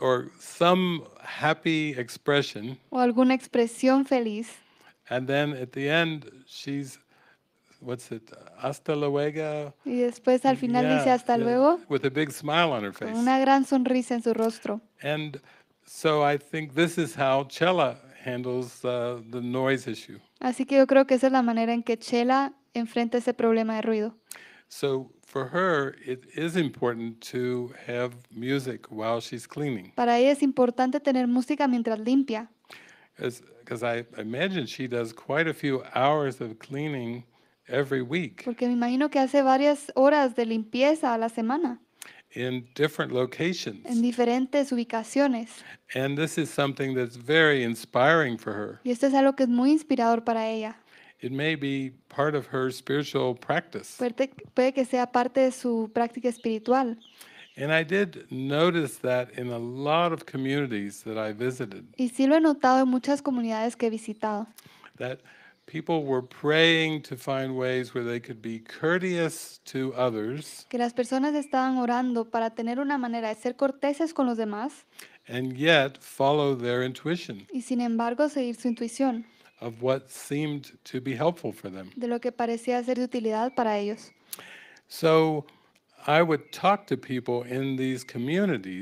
or some happy expression. O alguna expresión feliz. And then at the end, she's, what's it, uh, hasta luego. Y después al final yeah, dice hasta luego. With a big smile on her face. una gran sonrisa en su rostro. And so I think this is how Chela handles uh, the noise issue. Así que yo creo que esa es la manera en que Chela enfrenta ese problema de ruido. Para ella es importante tener música mientras limpia. Porque me imagino que hace varias horas de limpieza a la semana in different locations. en diferentes ubicaciones. And this is something that's very inspiring for her. Y esto es algo que es muy inspirador para ella. It may be part of her spiritual practice. Puede, puede que sea parte de su práctica espiritual. And I did notice that in a lot of communities that I visited. Y sí lo he notado en muchas comunidades que he visitado. That que las personas estaban orando para tener una manera de ser corteses con los demás. Y sin embargo seguir su intuición. De lo que parecía ser de utilidad para ellos.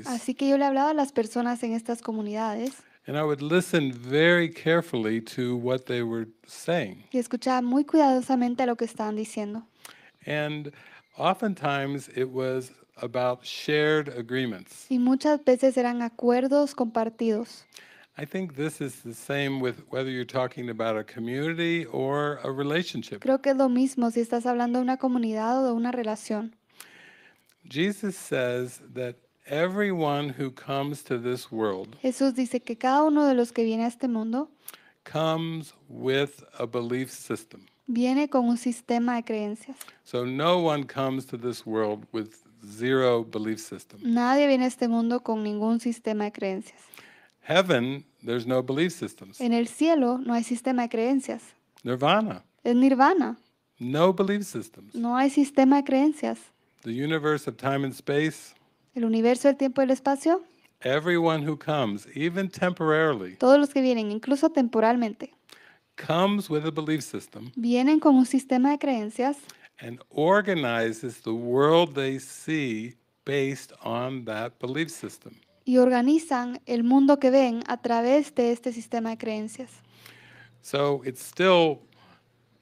Así que yo le hablaba a las personas en estas comunidades. And I would listen very carefully to what they were saying. Y escuchaba muy cuidadosamente lo que estaban diciendo. And oftentimes it was about shared agreements. Y muchas veces eran acuerdos compartidos. I think this is the same with whether you're talking about a community or a relationship. Creo que es lo mismo si estás hablando de una comunidad o de una relación. Jesus says that everyone who comes to this world Jesús dice que cada uno de los que viene a este mundo comes with a belief system. viene con un sistema de creencias. So no one comes to this world with zero belief system. Nadie viene a este mundo con ningún sistema de creencias. Heaven, there's no belief systems. En el cielo no hay sistema de creencias. Nirvana, Es nirvana. no belief systems. No hay sistema de creencias. The universe of time and space, el universo, el tiempo y el espacio, comes, todos los que vienen, incluso temporalmente, vienen con un sistema de creencias y organizan el mundo que ven a través de este sistema de creencias. So it's still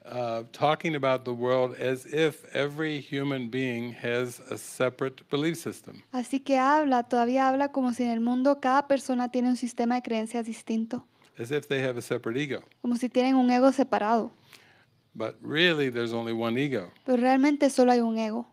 uh, talking about the world as if every human being has a separate belief system. Así que habla, todavía habla como si en el mundo cada persona tiene un sistema de creencias distinto. As if they have a separate ego. Como si tienen un ego separado. But really there's only one ego. Pero realmente solo hay un ego.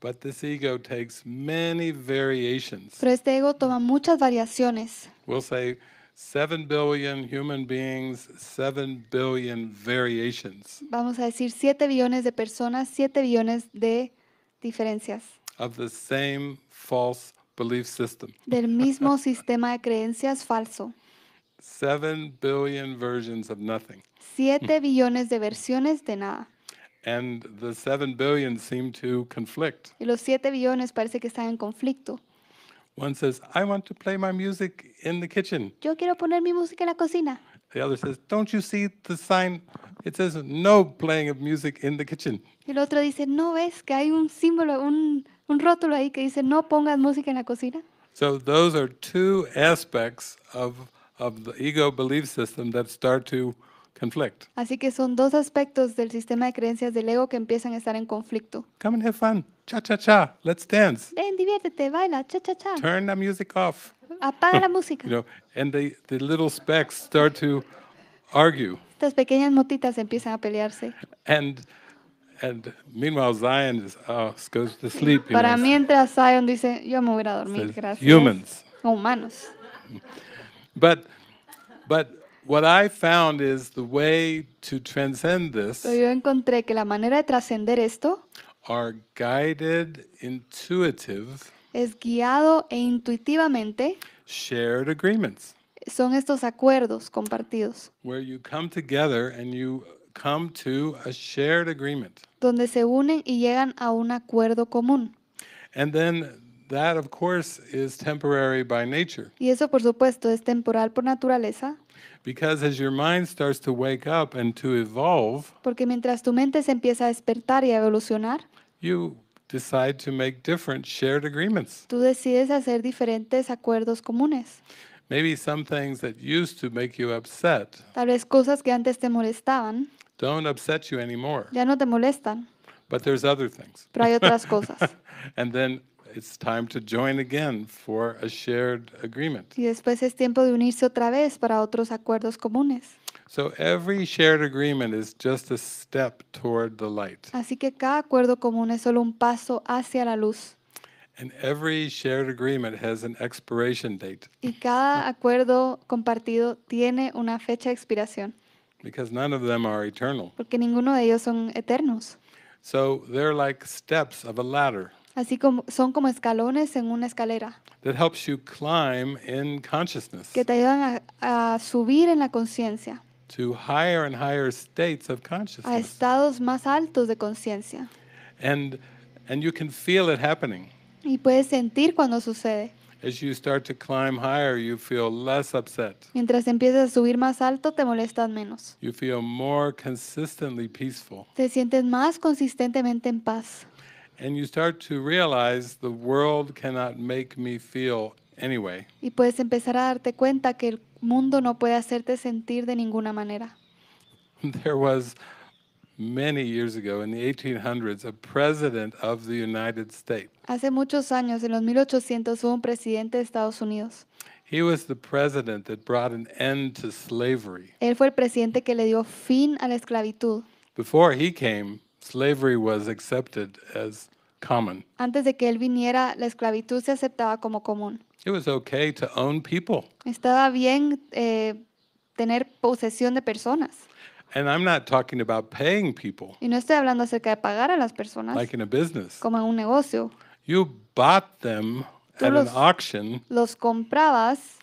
But this ego takes many variations. Pero este ego toma muchas variaciones. We'll say 7 billion human beings, 7 billion variations Vamos a decir 7 billones de personas, 7 billones de diferencias of the same false belief system. del mismo sistema de creencias falso. 7 billion versions of nothing. 7 billones de versiones de nada. And the 7 billion seem to conflict. Y los 7 billones parece que están en conflicto. One says, I want to play my music in the kitchen. Yo quiero poner mi música en la cocina. The other says, Don't you see the sign? It says no playing of music in the kitchen. El otro dice, ¿no ves que hay un símbolo, un, un rótulo ahí que dice no pongas música en la cocina? So those are two aspects of, of the ego belief system that start to conflict. Así que son dos aspectos del sistema de creencias del ego que empiezan a estar en conflicto. Come and have fun. Cha cha cha. Let's dance. Ven, diviértete, baila, cha cha cha. Turn the music off. Apaga la música. you know, and the, the little specks start to argue. Estas pequeñas motitas empiezan a pelearse. And and meanwhile Zion is, uh, goes to sleep. Para know. mientras Zion dice, yo me voy a dormir, gracias. Humans. Humanos. But but lo que found is the way Yo encontré que la manera de trascender esto. Es guiado e intuitivamente. Son estos acuerdos compartidos. Donde se unen y llegan a un acuerdo común. Y eso por supuesto es temporal por naturaleza. Because as your mind starts to wake up and to evolve, porque mientras tu mente se empieza a despertar y a evolucionar, you decide to make different shared agreements. tú decides hacer diferentes acuerdos comunes. Maybe some things that used to make you upset Tal vez cosas que antes te molestaban don't upset you anymore, ya no te molestan, but there's other things. pero hay otras cosas. and then it's time to join again for a shared agreement. Y después es tiempo de unirse otra vez para otros acuerdos comunes. So every shared agreement is just a step toward the light. Así que cada acuerdo común es solo un paso hacia la luz. And every shared agreement has an expiration date. Y cada acuerdo compartido tiene una fecha de expiración. Because none of them are eternal. Porque ninguno de ellos son eternos. So they're like steps of a ladder. Así como son como escalones en una escalera. Que te ayudan a, subir en la conciencia. A estados más altos de conciencia. Y puedes sentir cuando sucede. Mientras empiezas a subir más alto, te molestas menos. Te sientes más consistentemente en paz. And you start to realize the world cannot make me feel anyway. Y puedes empezar a darte cuenta que el mundo no puede hacerte sentir de ninguna manera. There was many years ago in the 1800s a president of the United States. Hace muchos años en los 1800 hubo un presidente de Estados Unidos. He was the president that brought an end to slavery. Él fue el presidente que le dio fin a la esclavitud. Before he came slavery was accepted as common. Antes de que él viniera, la esclavitud se aceptaba como común. It was okay to own people. Estaba bien eh, tener posesión de personas. And I'm not talking about paying people. Y no estoy hablando acerca de pagar a las personas. Like in a business. Como en un negocio. You bought them Tú at los, an auction. Los comprabas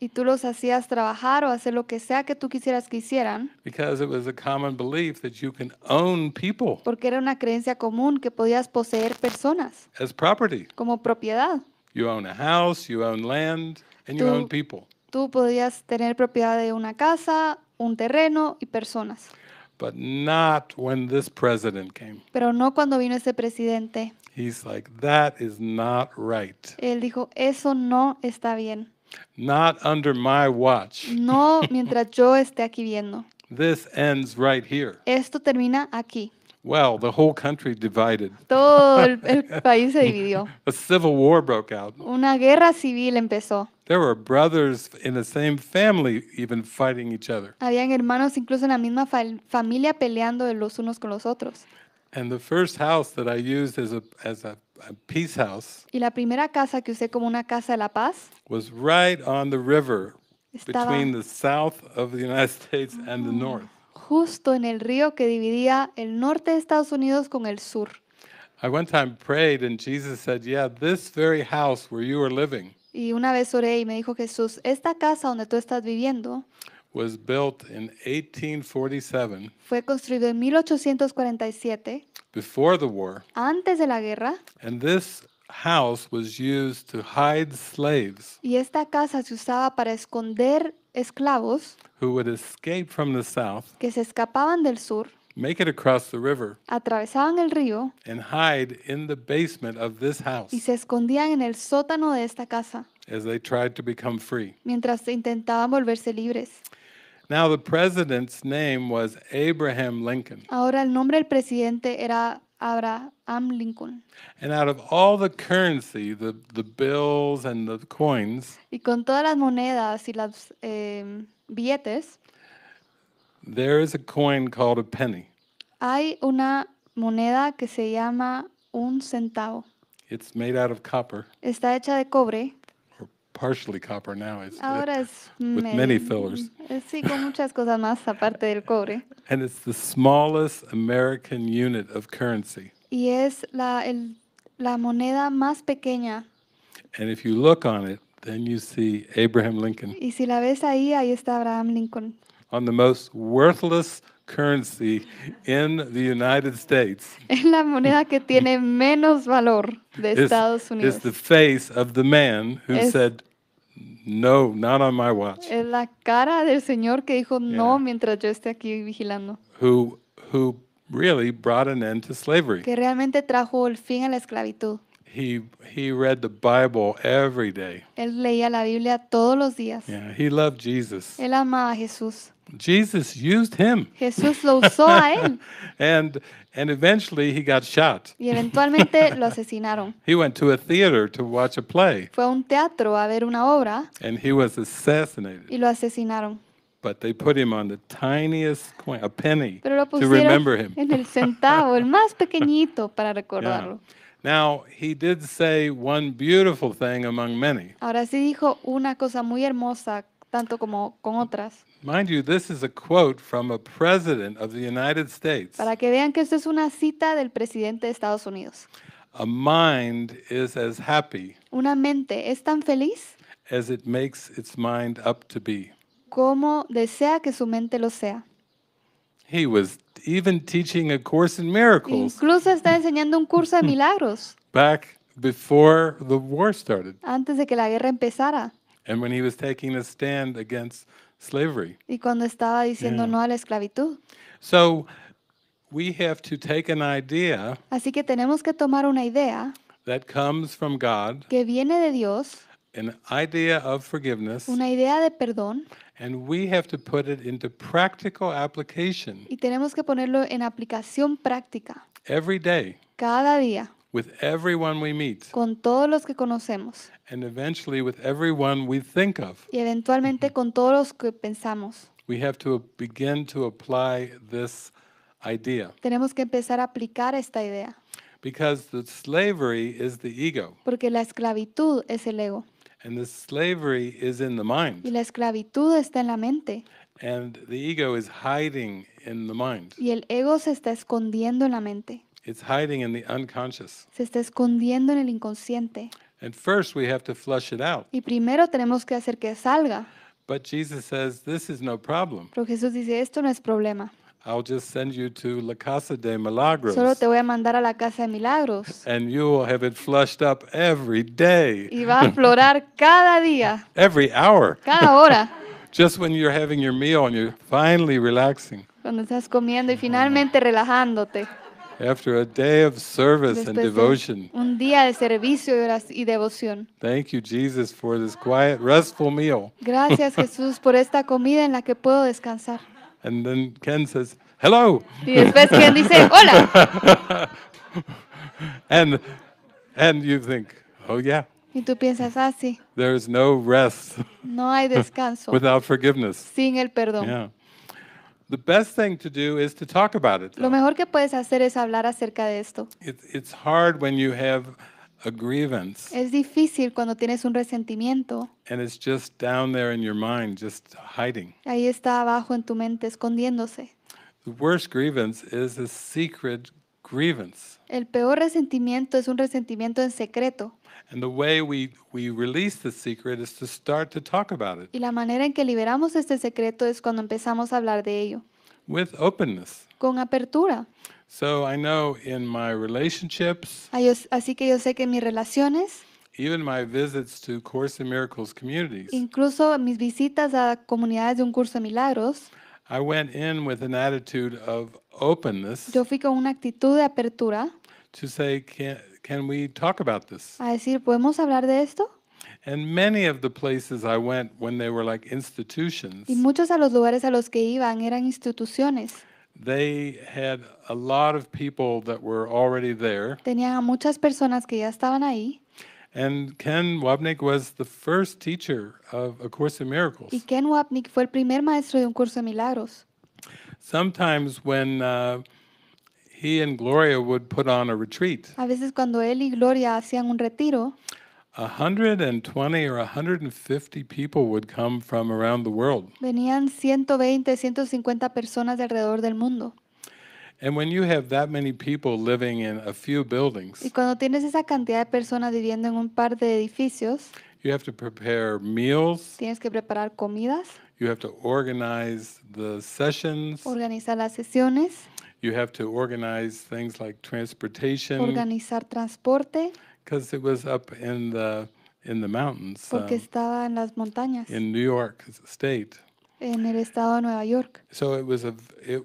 y tú los hacías trabajar o hacer lo que sea que tú quisieras que hicieran, porque era una creencia común que podías poseer personas property. como propiedad. You own a house, you own land, and you own people. Tú podías tener propiedad de una casa, un terreno y personas but not when this president came. Pero no cuando vino ese presidente. He's like, that is not right. Él dijo, eso no está bien. Not under my watch. No mientras yo esté aquí viendo. This ends right here. Esto termina aquí. Well, the whole country divided. Todo el, el país se dividió. A civil war broke out. Una guerra civil empezó. There were brothers in the same family even fighting each other. Habían hermanos incluso en la misma familia peleando los unos con los otros. And the first house that I used as a as a, a peace house. Y la primera casa que usé como una casa de la paz. Was right on the river estaba between the south of the United States uh and the mm, north. Justo en el río que dividía el norte de Estados Unidos con el sur. I one time prayed and Jesus said, "Yeah, this very house where you are living." Y una vez oré y me dijo Jesús, esta casa donde tú estás viviendo 1847 fue construido en 1847 before the war. Antes de la guerra. Y esta casa se usaba para esconder esclavos que se escapaban del sur. make it across the river atravesaban el río and hide in the basement of this house y se escondían en el sótano de esta casa as they tried to become free. mientras intentaban volverse libres. Now the president's name was Abraham Lincoln. Ahora el nombre del presidente era Abraham Lincoln. And out of all the currency, the, the bills and the coins, Y con todas las monedas y los eh, billetes, There is a coin called a penny. Hay una moneda que se llama un centavo. It's made out of copper, Está hecha de cobre. or partially copper now. It's Ahora es with many fillers. eh, sí con muchas cosas más aparte del cobre And it's the smallest American unit of currency. y es la el- la moneda más pequeña And if you look on it, then you see Abraham Lincoln. y si la ves ahí ahí está Abraham Lincoln. Es la moneda que tiene menos valor de Estados Unidos. es, la cara del señor que dijo no mientras yo esté aquí vigilando. Que realmente trajo el fin a la esclavitud. He Él leía la Biblia todos los días. Yeah, Jesus. Él amaba a Jesús. Jesus used him. Jesús lo usó a él. and and eventually he got shot. Y eventualmente lo asesinaron. He went to a theater to watch a play. Fue a un teatro a ver una obra. And he was assassinated. Y lo asesinaron. But they put him on the tiniest coin, a penny, Pero lo pusieron to remember him. en el centavo, el más pequeñito para recordarlo. Yeah. Now, he did say one beautiful thing among many. Ahora sí dijo una cosa muy hermosa tanto como con otras. Mind you, this is a quote from a president of the United States. Para que vean que esto es una cita del presidente de Estados Unidos. A mind is as happy Una mente es tan feliz as it makes its mind up to be. como desea que su mente lo sea. He was even teaching a course in miracles Incluso está enseñando un curso de milagros back before the war started antes de que la guerra empezara. and when he was taking a stand against slavery. Y cuando estaba diciendo no a la esclavitud. Así que tenemos que tomar una idea. Que viene de Dios. Una idea de perdón. Y tenemos que ponerlo en aplicación práctica. day. Cada día. Con todos los que conocemos. Y eventualmente mhm. con todos los que pensamos. Tenemos que empezar a aplicar esta idea. Porque la esclavitud es el ego. Y la esclavitud está en la mente. Y el ego se está escondiendo en la mente. Se está escondiendo en el inconsciente. Y primero tenemos que hacer que salga. Pero Jesús dice, esto no es problema. La Casa Solo te voy a mandar a la Casa de Milagros. Y va a aflorar cada día. Cada hora. just Cuando estás comiendo y finalmente relajándote. After a day of service and devotion. Un día de servicio y devoción. Thank you Jesus for this quiet restful meal. Gracias Jesús por esta comida en la que puedo descansar. And then Ken says, "Hello." Y después Ken dice, "Hola." and and you think, "Oh yeah." Y tú piensas así. Ah, There is no rest. No hay descanso. Without forgiveness. Sin el perdón. Yeah. Lo mejor que puedes hacer es hablar acerca de esto. Es difícil cuando tienes un resentimiento. And it's just down there in your mind, just hiding. Ahí está abajo en tu mente, escondiéndose. The worst grievance is a secret grievance. El peor resentimiento es un resentimiento en secreto. Y la manera en que liberamos este secreto es cuando empezamos a hablar de ello. With openness. Con apertura. So I know in my relationships, ah, Así que yo sé que en mis relaciones, even my visits to Course in Miracles communities, incluso mis visitas a comunidades de un curso de milagros, I went in with an attitude of openness. Yo fui con una actitud de apertura. To say, can, can we talk about this? A decir, ¿podemos hablar de esto? And many of the places I went when they were like institutions, Y muchos a los lugares a los que iban eran instituciones. they had a lot of people that were already there. Tenían a muchas personas que ya estaban ahí. And Ken Wapnick was the first teacher of A Course in Miracles. Y Ken Wapnick fue el primer maestro de un curso de milagros. Sometimes when uh, he and Gloria would put on a retreat. A veces cuando él y Gloria hacían un retiro, 120 or 150 people would come from around the world. Venían 120, 150 personas de alrededor del mundo. And when you have that many people living in a few buildings, Y cuando tienes esa cantidad de personas viviendo en un par de edificios, you have to prepare meals, tienes que preparar comidas, you have to organize the sessions, organizar las sesiones, You have to organize things like transportation. Organizar transporte. Because it was up in the in the mountains. Porque um, estaba en las montañas. In New York State. En el estado de Nueva York. So it was a it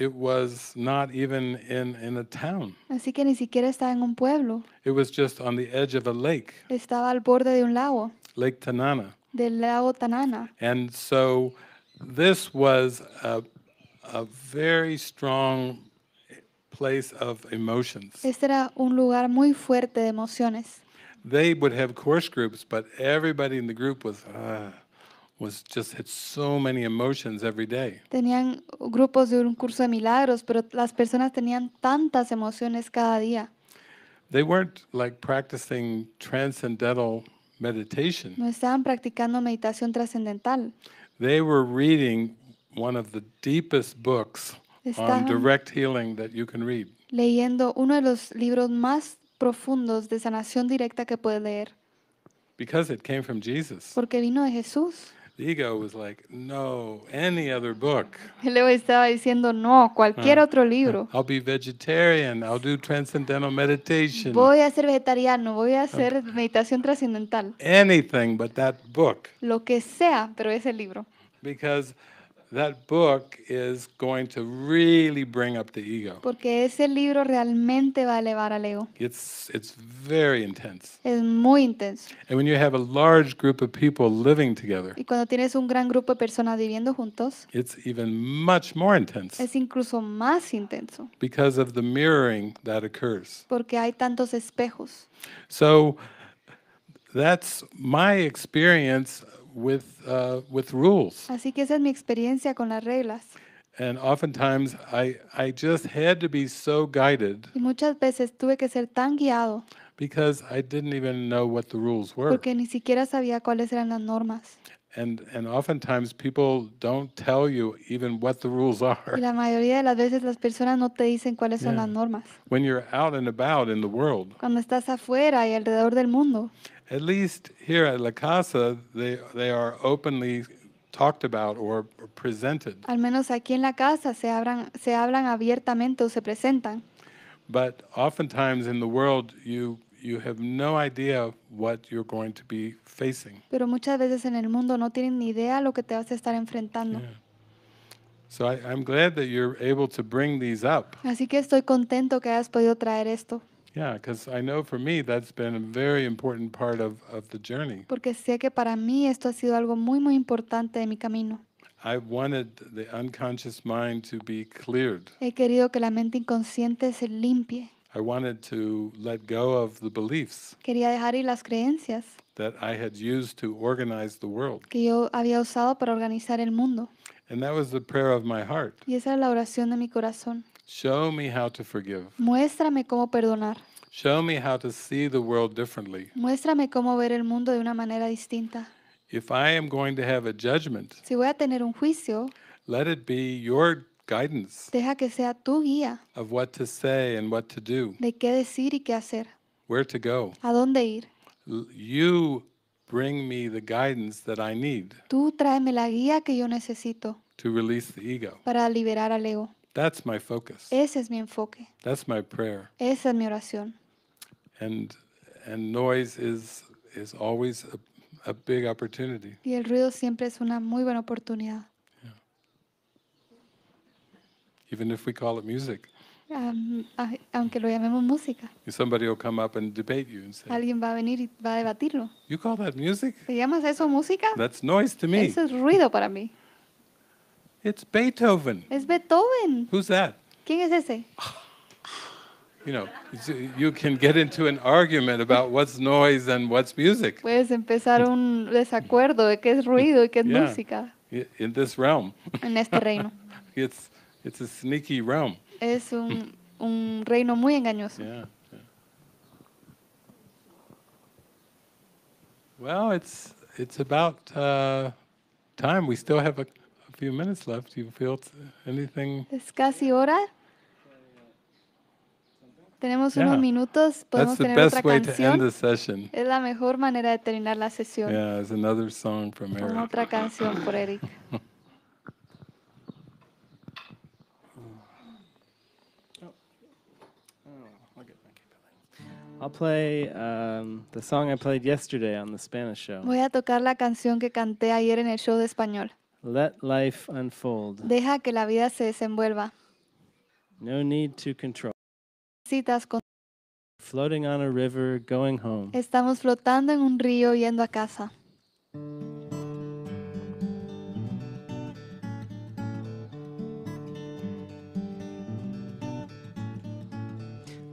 it was not even in in a town. Así que ni siquiera estaba en un pueblo. It was just on the edge of a lake. Estaba al borde de un lago. Lake Tanana. Del lago Tanana. And so this was a a very strong place of emotions. Este era un lugar muy fuerte de emociones. They would have course groups, but everybody in the group was uh, was just had so many emotions every day. Tenían grupos de un curso de milagros, pero las personas tenían tantas emociones cada día. They weren't like practicing transcendental meditation. No estaban practicando meditación trascendental. They were reading one of the deepest books on direct healing that you can read. leyendo uno de los libros más profundos de sanación directa que puedes leer, Because it came from Jesus. porque vino de Jesús. The ego was like, no, any other book. El ego estaba diciendo, no, cualquier otro libro. I'll be vegetarian. I'll do transcendental meditation. Voy a ser vegetariano, voy a hacer meditación trascendental, Anything but that book. lo que sea, pero ese libro. Because That book is going to really bring up the ego. Porque ese libro realmente va a elevar al ego. It's it's very intense. Es muy intenso. And when you have a large group of people living together. Y cuando tienes un gran grupo de personas viviendo juntos. It's even much more intense. Es incluso más intenso. Because of the mirroring that occurs. Porque hay tantos espejos. So that's my experience Uh, rules. Así que esa es mi experiencia con las reglas. Y muchas veces tuve que ser tan guiado. Porque ni siquiera sabía cuáles eran las normas. And, and oftentimes Y la mayoría de las veces las personas no te dicen cuáles son las normas. Cuando estás afuera y alrededor del mundo. At least here at La Casa, they, they are openly talked about or presented. Al menos aquí en la casa se abran, se hablan abiertamente o se presentan. But oftentimes in the world, you you have no idea what you're going to be facing. Pero muchas veces en el mundo no tienen ni idea lo que te vas a estar enfrentando. Yeah. So I, I'm glad that you're able to bring these up. Así que estoy contento que hayas podido traer esto. Yeah, because I know for me that's been a very important part of, of the journey. porque sé que para mí esto ha sido algo muy, muy importante de mi camino. I wanted the unconscious mind to be cleared. He querido que la mente inconsciente se limpie. I wanted to let go of the beliefs Quería dejar ir las creencias that I had used to organize the world. que yo había usado para organizar el mundo. And that was the prayer of my heart. Y esa es la oración de mi corazón. Show me how to forgive. Muéstrame cómo perdonar. Show me how to see the world differently. Muéstrame cómo ver el mundo de una manera distinta. If I am going to have a judgment, si voy a tener un juicio, let it be your guidance. Deja que sea tu guía. Of what to say and what to do. De qué decir y qué hacer. Where to go. A dónde ir. You bring me the guidance that I need. Tú tráeme la guía que yo necesito. To release the ego. Para liberar al ego. That's my focus. Ese es mi enfoque. That's my prayer. Esa es mi oración. And and noise is is always a, a big opportunity. Y el ruido siempre es una muy buena oportunidad. Yeah. Even if we call it music. Um, aunque lo llamemos música. Somebody will come up and debate you and say, Alguien va a venir y va a debatirlo. You call that music? ¿Te llamas eso música? That's noise to me. Eso es ruido para mí. It's Beethoven. Es Beethoven. Who's that? ¿Quién es ese? You know, you can get into an argument about what's noise and what's music. Puedes empezar un desacuerdo de qué es ruido y qué es yeah. música. In this realm. En este reino. it's it's a sneaky realm. Es un un reino muy engañoso. Yeah. Well, it's it's about uh, time. We still have a few minutes left. You feel anything? Es casi hora. Tenemos unos minutos. Podemos tener otra canción. session. Es la mejor manera de terminar la sesión. Yeah, it's another song from Eric. Con otra canción por Eric. I'll play um, the song I played yesterday on the Spanish show. Voy a tocar la canción que canté ayer en el show de español. Let life unfold. Deja que la vida se desenvuelva. No need to control. Floating on a river, going home. Estamos flotando en un río yendo a casa.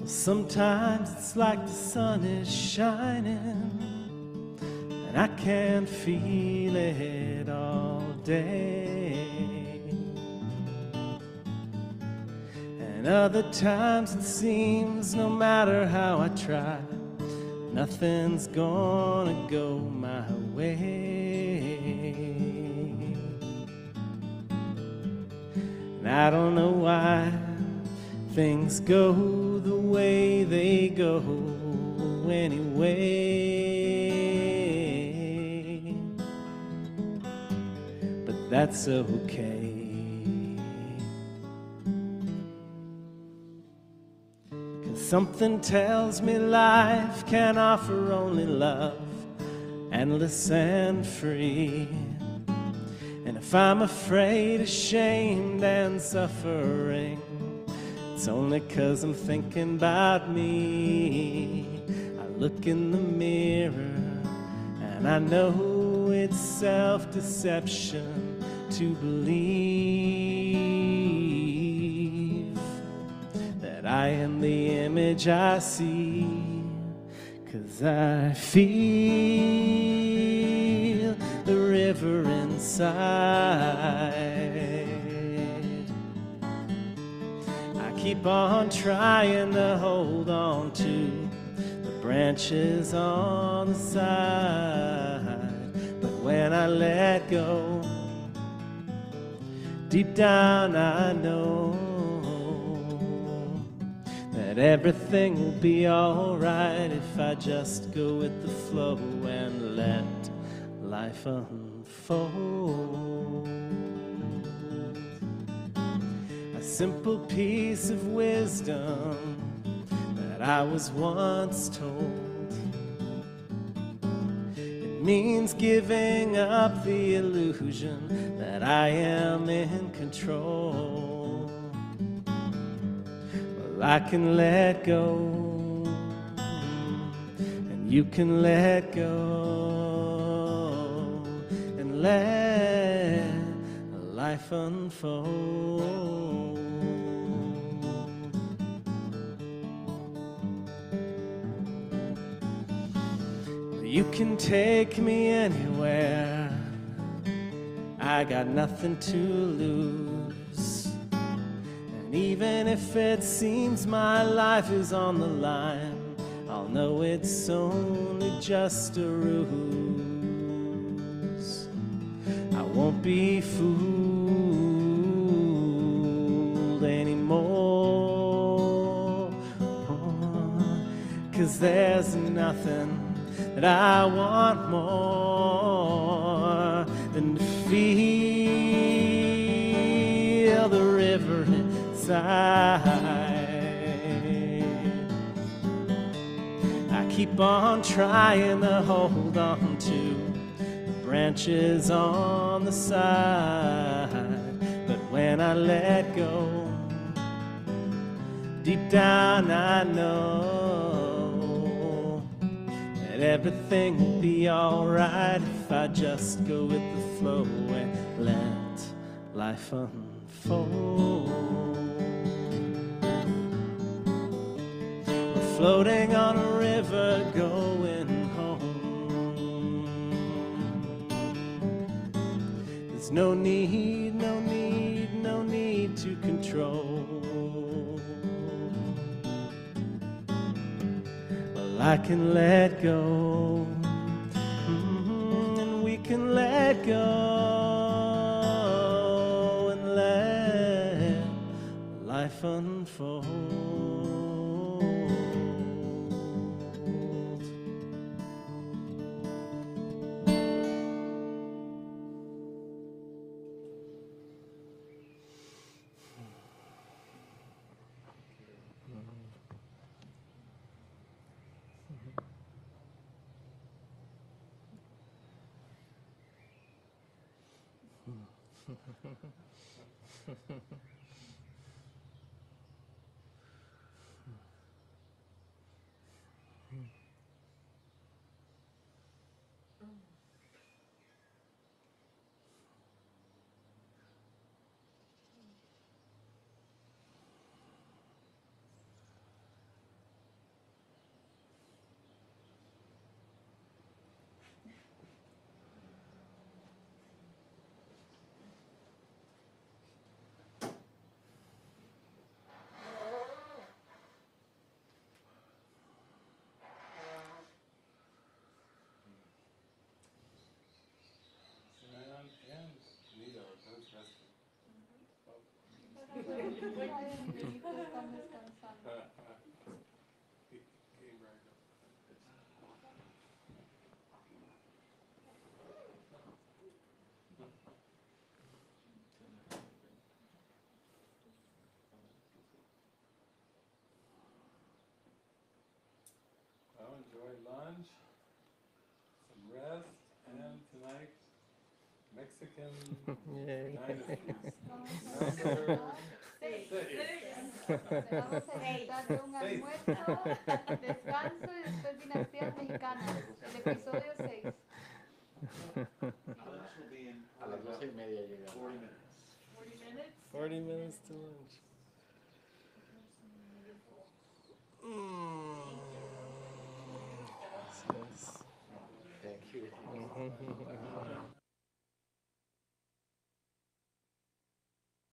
Sometimes it's like the sun is shining. and I can feel it all day. And other times it seems no matter how I try, nothing's gonna go my way. And I don't know why things go the way they go anyway. that's okay. Cause something tells me life can offer only love, endless and free. And if I'm afraid, ashamed, and suffering, it's only cause I'm thinking about me. I look in the mirror and I know it's self deception to believe that I am the image I see, cause I feel the river inside. I keep on trying to hold on to the branches on the side, but when I let go, Deep down, I know that everything will be alright if I just go with the flow and let life unfold. A simple piece of wisdom that I was once told means giving up the illusion that I am in control. Well, I can let go, and you can let go, and let life unfold. You can take me anywhere. I got nothing to lose. And even if it seems my life is on the line, I'll know it's only just a ruse. I won't be fooled anymore. Cause there's nothing I want more than to feel the river inside. I keep on trying to hold on to the branches on the side, but when I let go, deep down I know everything will be alright if I just go with the flow and let life unfold. We're floating on a river going home. There's no need, no need, no need to control. I can let go. Mm-hmm. And we can let go and let life unfold. lunch, some rest, and tonight Mexican dynasties. Number Seis. 6. Lunch will be in 40 minutes. 40 minutes? 40 minutes to lunch. Mm yes. Thank you. Mm-hmm.